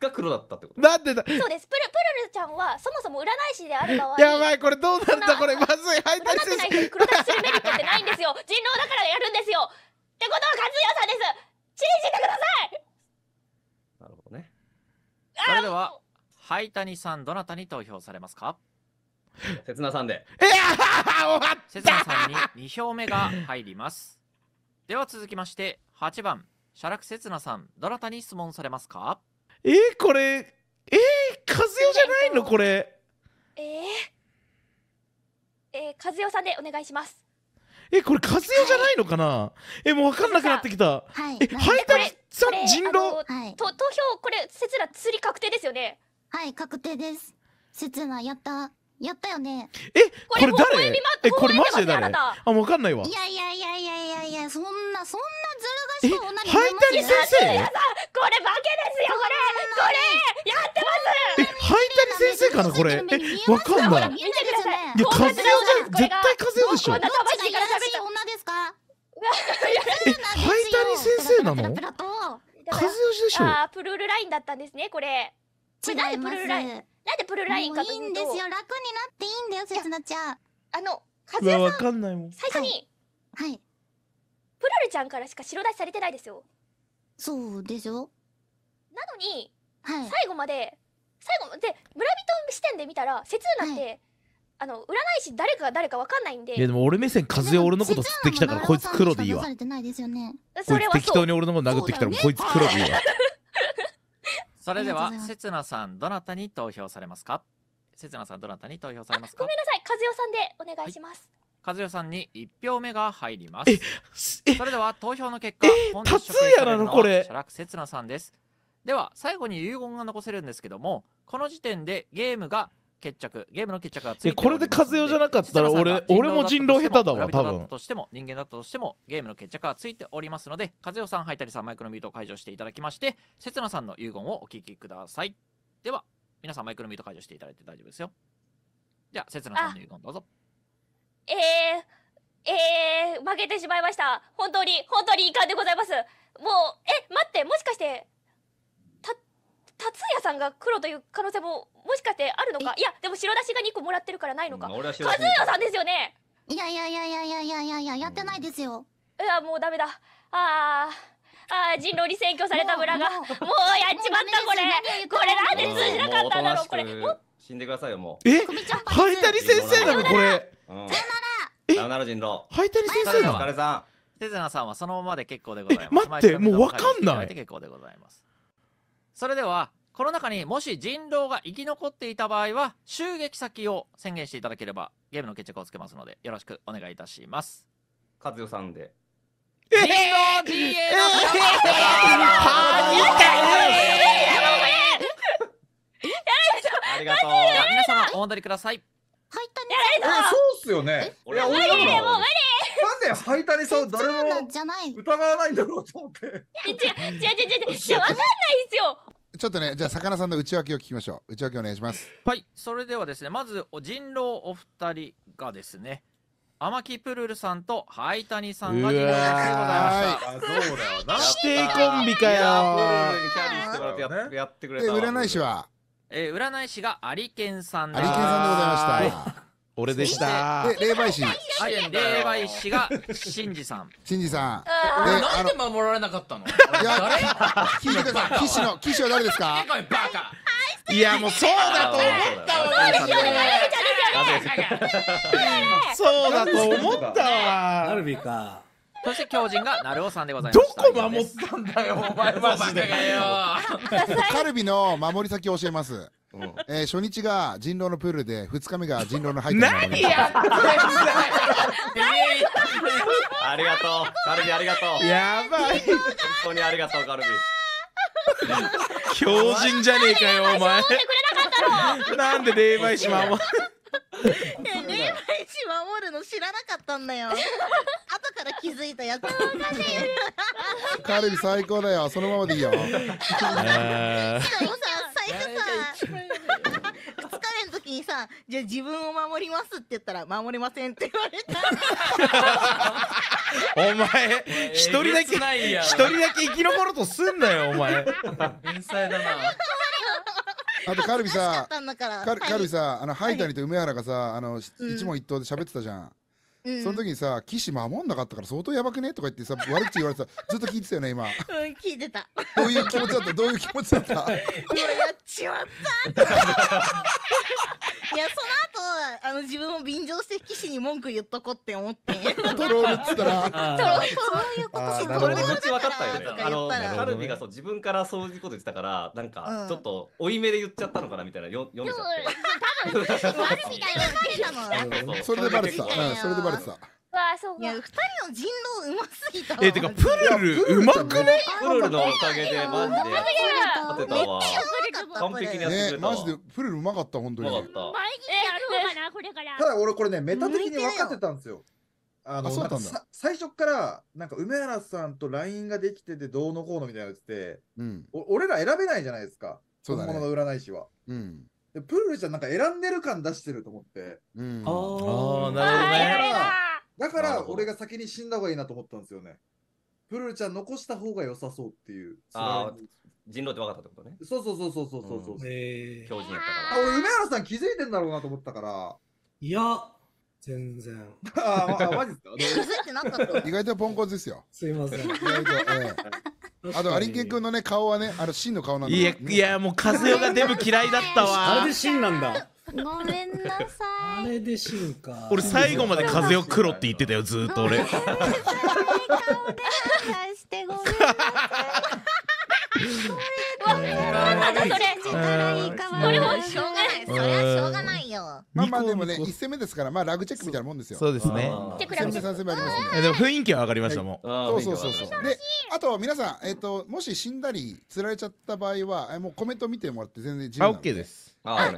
が黒だったってことなんでだそうですプルプルルちゃんはそもそも占い師であるのは。やばいこれどうなったこれまずいはい。す占ってない人に黒出しするメリットってないんですよ人狼だからやるんですよってことは和也さんです信じてくださいなるほどねそれでははい谷さんどなたに投票されますか刹那さんでいや 終刹那さんに2票目が入りますでは続きまして8番シャラク刹那さんどなたに質問されますかえー、これえー、和代じゃないのこれえー、えー、和代さんでお願いしますえこれ和代じゃないのかな、はい、えもう分かんなくなってきた、はい、えハイタリさん人狼、はい、投票これせつら、釣り確定ですよねはい、確定です。せつな、やった。やったよね。えこれ誰えこれマジで誰あわかんないわいやいやいやいやいやいや、そんな、そんなずる賢い女に見ハイタリ先生えハイこれ負けですよこれこれやってますえ、ハイタリ先生かなこれえわかんないいやこん風なじゃ絶対風邪でしょどっちが優しい女ですかハイタリ先生なの風邪でしょあプルールラインだったんですねこれ違いますなんでプルラインなんでプルラインかといいんですよ楽になっていいんだよせつなちゃんあのカズヤさん最初にはい、はい、プルルちゃんからしか白出しされてないですよそうでしょなのに、はい、最後まで最後で村人視点で見たら節なんて、はい、あの占い師誰か誰かわかんないんでいやでも俺目線和江俺のこと吸ってきたからこいつ黒でいいわ、それは適当に俺のこと殴ってきたらこいつ黒でいいわそれでは、せつなさん、どなたに投票されますかせつなさん、どなたに投票されますかごめんなさい、和代さんでお願いします。はい、和代さんに一票目が入ります。それでは、投票の結果、本日職員のこれ。シャラクせつなさんです。では、最後に遺言が残せるんですけども、この時点でゲームが決着ゲームの決着がついてこれで風代じゃなかったら俺俺も人狼下手だわ多分としても人間だったとしてもゲームの決着がついておりますので風代さんハイタリさんマイクのミュートを解除していただきましてせつなさんの遺言をお聞きくださいでは皆さんマイクのミュート解除していただいて大丈夫ですよじゃあせつなさんの遺言どうぞえー、えー、負けてしまいました本当に本当に遺憾でございますもうえ待ってもしかして達也さんが黒という可能性ももしかしてあるのかいやでも白だしが2個もらってるからないのか、う達也さんですよねいやいやいやいやいやいやいややってないですよいやもうダメだあーあー人狼に占拠された村がもうやっちまったこれこれなんで通じなかったんだろうこれ死んでくださいよもうえハイタリ先生なのこれさよならさよなら人狼ハイ先生のお疲れさんせずなさんはそのままで結構でございます待ってもうわかんない結構でございますそれでは、この中にもし人狼が生き残っていた場合は、襲撃先を宣言していただければ、ゲームの決着をつけますので、よろしくお願いいたします。和代さんで。人狼 DA のありがとう。皆様、お戻りください。入ったね。そうっすよね。俺は無だもうなんでハイタニさん誰も疑わないんだろうと思って。違う違う違う違う違うわかんないですよ。ちょっとね、じゃあ、魚さんの内訳を聞きましょう。内訳お願いします。はい、それではですね、まず、お人狼お二人がですね、天木プルルさんと灰谷さんが人狼ございました。そうだよな。指定コンビかよ。キャリーしてもらってや,、ね、やってくれた。え、占い師はえー、占い師がアリケンさんでアリケンさんでございました。俺でしたで霊媒師霊媒師がしんじさんしんじさん俺なんで守られなかったのいや誰聞いてください騎士の騎士は誰ですかいやもうそうだと思ったわそうそうだと思ったわナルビかそして狂人がナルオさんでございます。どこ守ったんだよ、お前マジで。カルビの守り先を教えます。うんえー、初日が人狼のプールで二日目が人狼のハイ何やってんだよありがとうカルビありがとうやばい本当にありがとうカルビ強人じゃねえかよお前なんで霊媒師守る ち守るの知らなかったんだよ 後から気づいたやつ カルビ最高だよそのままでいいよしかもさ最初さ時にさ「じゃあ自分を守ります」って言ったら「守れません」って言われたお前一人だけ一人だけ生き残ろうとすんなよお前天才だな あとカルビさ、カルビさ、あの、ハイタニと梅原がさ、あの、一問一答で喋ってたじゃん。その時にさ士守んなかったから相当やばくねとか言ってさ 悪口言われてたずっと聞いてたよね今、うん、聞いてたどういう気持ちだったどういう気持ちだったうやっちまった いやその後あの自分も便乗して騎士に文句言っとこって思って トロールっつったらトロールそういうことそれでこっち分かったよねあのカルビがそう自分からそういうこと言ってたからなんかちょっと負い目で言っちゃったのかなみたいなよ読んでちゃ多分悪みたい言ってたのそれでバレてたそれでバレてたれてた。わあそうか。いや二人の人狼うますぎたえてかプルルうまくね。プルルのおかげでマジで勝てた完璧にやってくれた。マジでプルルうまかった本当に。毎日やるうかなこれから。ただ俺これねメタ的に分かってたんですよ。あの最初からなんか梅原さんとラインができててどうのこうのみたいな言って、うん、俺ら選べないじゃないですか。そうだね。本物の占い師は。うん。でプールちゃんなんか選んでる感出してると思って。うん、あなるほどね。だから俺が先に死んだ方がいいなと思ったんですよね。プールちゃん残した方が良さそうっていう。あ人狼って分かったってことね。そうそうそうそうそうそうそう。えー、やったあから。俺梅原さん気づいてんだろうなと思ったから。いや、全然。ああ、まあ、っすか気づいてなかった。意外とポンコツですよ。すいません。意外と、えあと、有健君のね、顔はね、あの、真の顔なんだいや、いや、もう、和代がデブ嫌いだったわ。あれで真なんだ。ごめんなさい。あれで真か。俺、最後まで和代黒って言ってたよ、ずっと俺。してごめんなさい。だそれ。これもしょうがない。それはしょうがないよ。まあまあでもね、一戦目ですから、まあラグチェックみたいなもんですよ。そうですね。チェックラグチェック。でも雰囲気は上がりましたもん。そうそうそうそう。で、あと皆さん、えっともし死んだり釣られちゃった場合は、もうコメント見てもらって全然自由。あ、オッケーです。はい。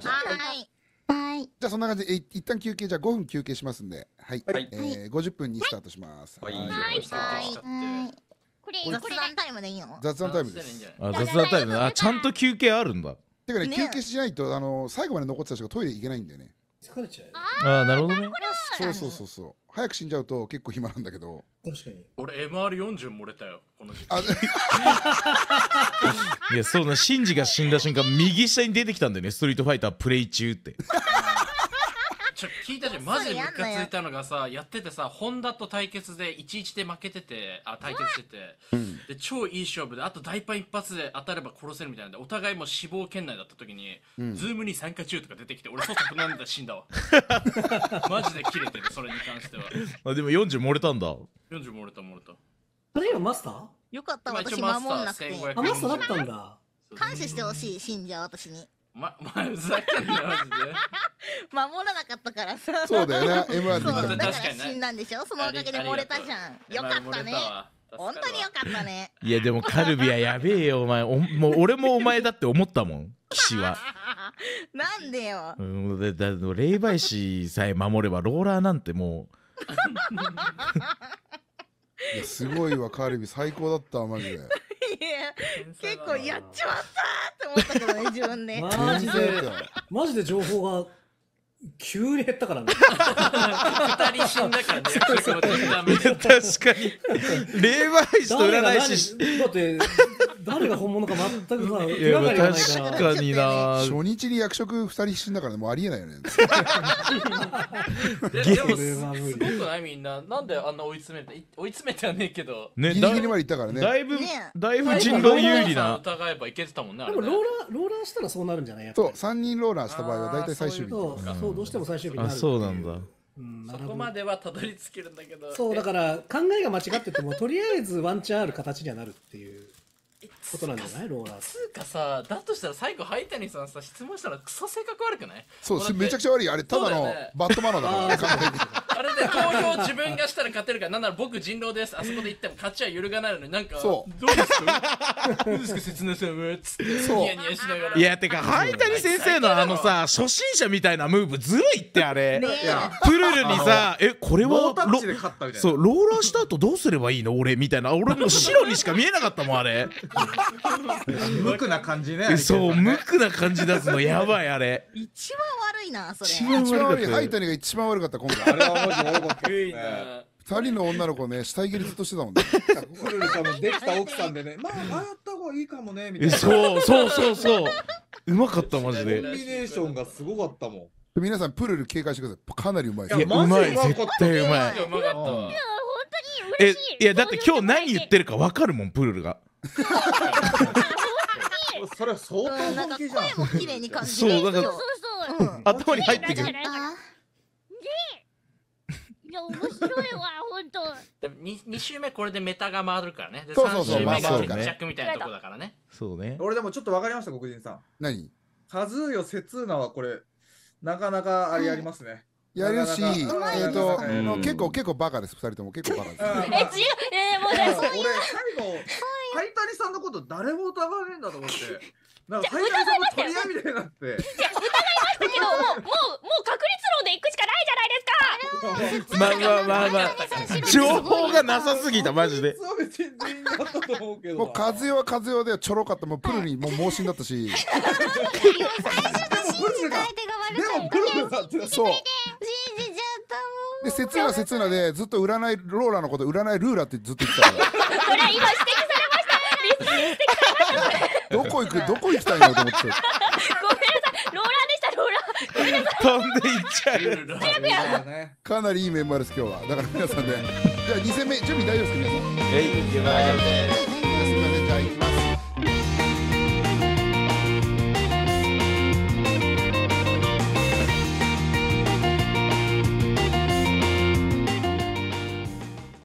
はい。じゃあそんな感じで一旦休憩じゃあ5分休憩しますんで、はい。ええ50分にスタートします。はい。はい。雑談タイムでいいの雑談タイムですあ雑談タイムあちゃんと休憩あるんだてかね休憩しないとあの最後まで残ってた人がトイレ行けないんだよね疲れちゃうああなるほどねそうそうそうそう早く死んじゃうと結構暇なんだけど確かに俺 MR40 漏れたよこの時 いやそうなシンジが死んだ瞬間右下に出てきたんだよねストリートファイタープレイ中ってちょ聞いたじゃんマジでムカついたのがさやっててさホンダと対決で11で負けててあ対決してて、で超いい勝負であと大パン一発で当たれば殺せるみたいなんでお互いも死亡圏内だった時に、うんズームに参加中とか出てきて俺外飲んなんだ死んだわ マジで切れてるそれに関してはあでも40漏れたんだ40も漏れた漏れたあれ今マスターよかった、私マ守んなくスタて。ーマスターだったんだ。感謝してほしい、信者、私に。ま、まあ、ふざけんなマジで。守らなかったからさ。そうだよね、MR そうだから死んだんでしょそのおかげで漏れたじゃん。よかったね。本当によかったね。いや、でもカルビはやべえよ、お前。おもう俺もお前だって思ったもん、騎士は。なんでよ。うん、だだ霊媒師さえ守ればローラーなんてもう。いやすごいわカルビ最高だったマジで。や結構やっちまったって思ったけどね自分ねマジで マジで情報が急に減ったからね。二人死んだからね。確かに。霊媒師と占い師。だって、誰が本物か全くさ、手がないから。確かにな。初日に役職二人死んだから、もうありえないよね。でも、すごくないみんな。なんであんな追い詰め追い詰めてはねえけど。ね、ギリギリまで行ったからね。だいぶ、だいぶ人狼有利な。疑えばいけてたもんな。でも、ローラー、ローラーしたらそうなるんじゃないそう、三人ローラーした場合は、大体最終日。そう。どうしても最終日になるあそうなんだ、うん、そこまではたどり着けるんだけどそうだから考えが間違っててもとりあえずワンチャンある形にはなるっていうえことなんじゃないローラーつうかさだとしたら最後灰谷さんさ質問したらクソ性格悪くないそうめちゃくちゃ悪いあれただのバットマンだから完あれで投票自分がしたら勝てるからなんなら僕人狼ですあそこで行っても勝ちは揺るがないのになんかそうどうですかどうですか説明せんっつニヤニヤしながらいやてか灰谷先生のあのさ 初心者みたいなムーブずるいってあれ、プルルにさえこれはそうローラーした後どうすればいいの俺みたいな俺の白にしか見えなかったもんあれ 無垢な感じね。そう、無垢な感じ出すの、やばい、あれ。一番悪いな、それ。一番悪い。ハイタニが一番悪かった、今回。あれはマジ二人の女の子ね、下着りずっとしてたもんね。ルルさんもできた奥さんでね、まあ、迷やった方がいいかもね、みたいな。そう、そう、そう、そう。うまかった、マジで。コンビネーションがすごかったもん。皆さん、プルル警戒してください。かなりうまいです。いや、うまい。絶対うまい。うまかった。えいやだって今日何言ってるか分かるもんプールがそれは相当本気じゃん声も綺麗に感じるそうだからそうそう、う頭に入ってくるでいや面白いわ本当。でも 2, 週目これでメタが回るからねそうそうそう3週目が決着みたいなとこだからねそうね俺でもちょっとわかりました黒人さん何カズーよセツはこれなかなかありありますね、うんやるし、えっと、結構、結構バカです、二人とも、結構バカです。え、違う、え、もう、ね、そういう。最後、ハさんのこと、誰も疑わねえんだと思って。なんか、ハイタリみたいなって。疑いましたけど、もう、もう、もう確率論でいくしかないじゃないですか。まあ、まあ、まあ、まあ、情報がなさすぎた、マジで。もう、和代は和代で、ちょろかった、もう、プルに、もう、盲信だったし。ルがでもプロだってそうで刹那刹なでずっと占いローラのこと占いルーラってずっと言ってたからこれ今指摘されましたどこ行くどこ行きたいのと思ってごめんなさいローラでしたローラ飛んでいっちゃうかなりいいメンバーです今日はだから皆さんねじゃあ2戦目準備大丈夫ですか皆さんえい行きますすいませんじゃあ行きます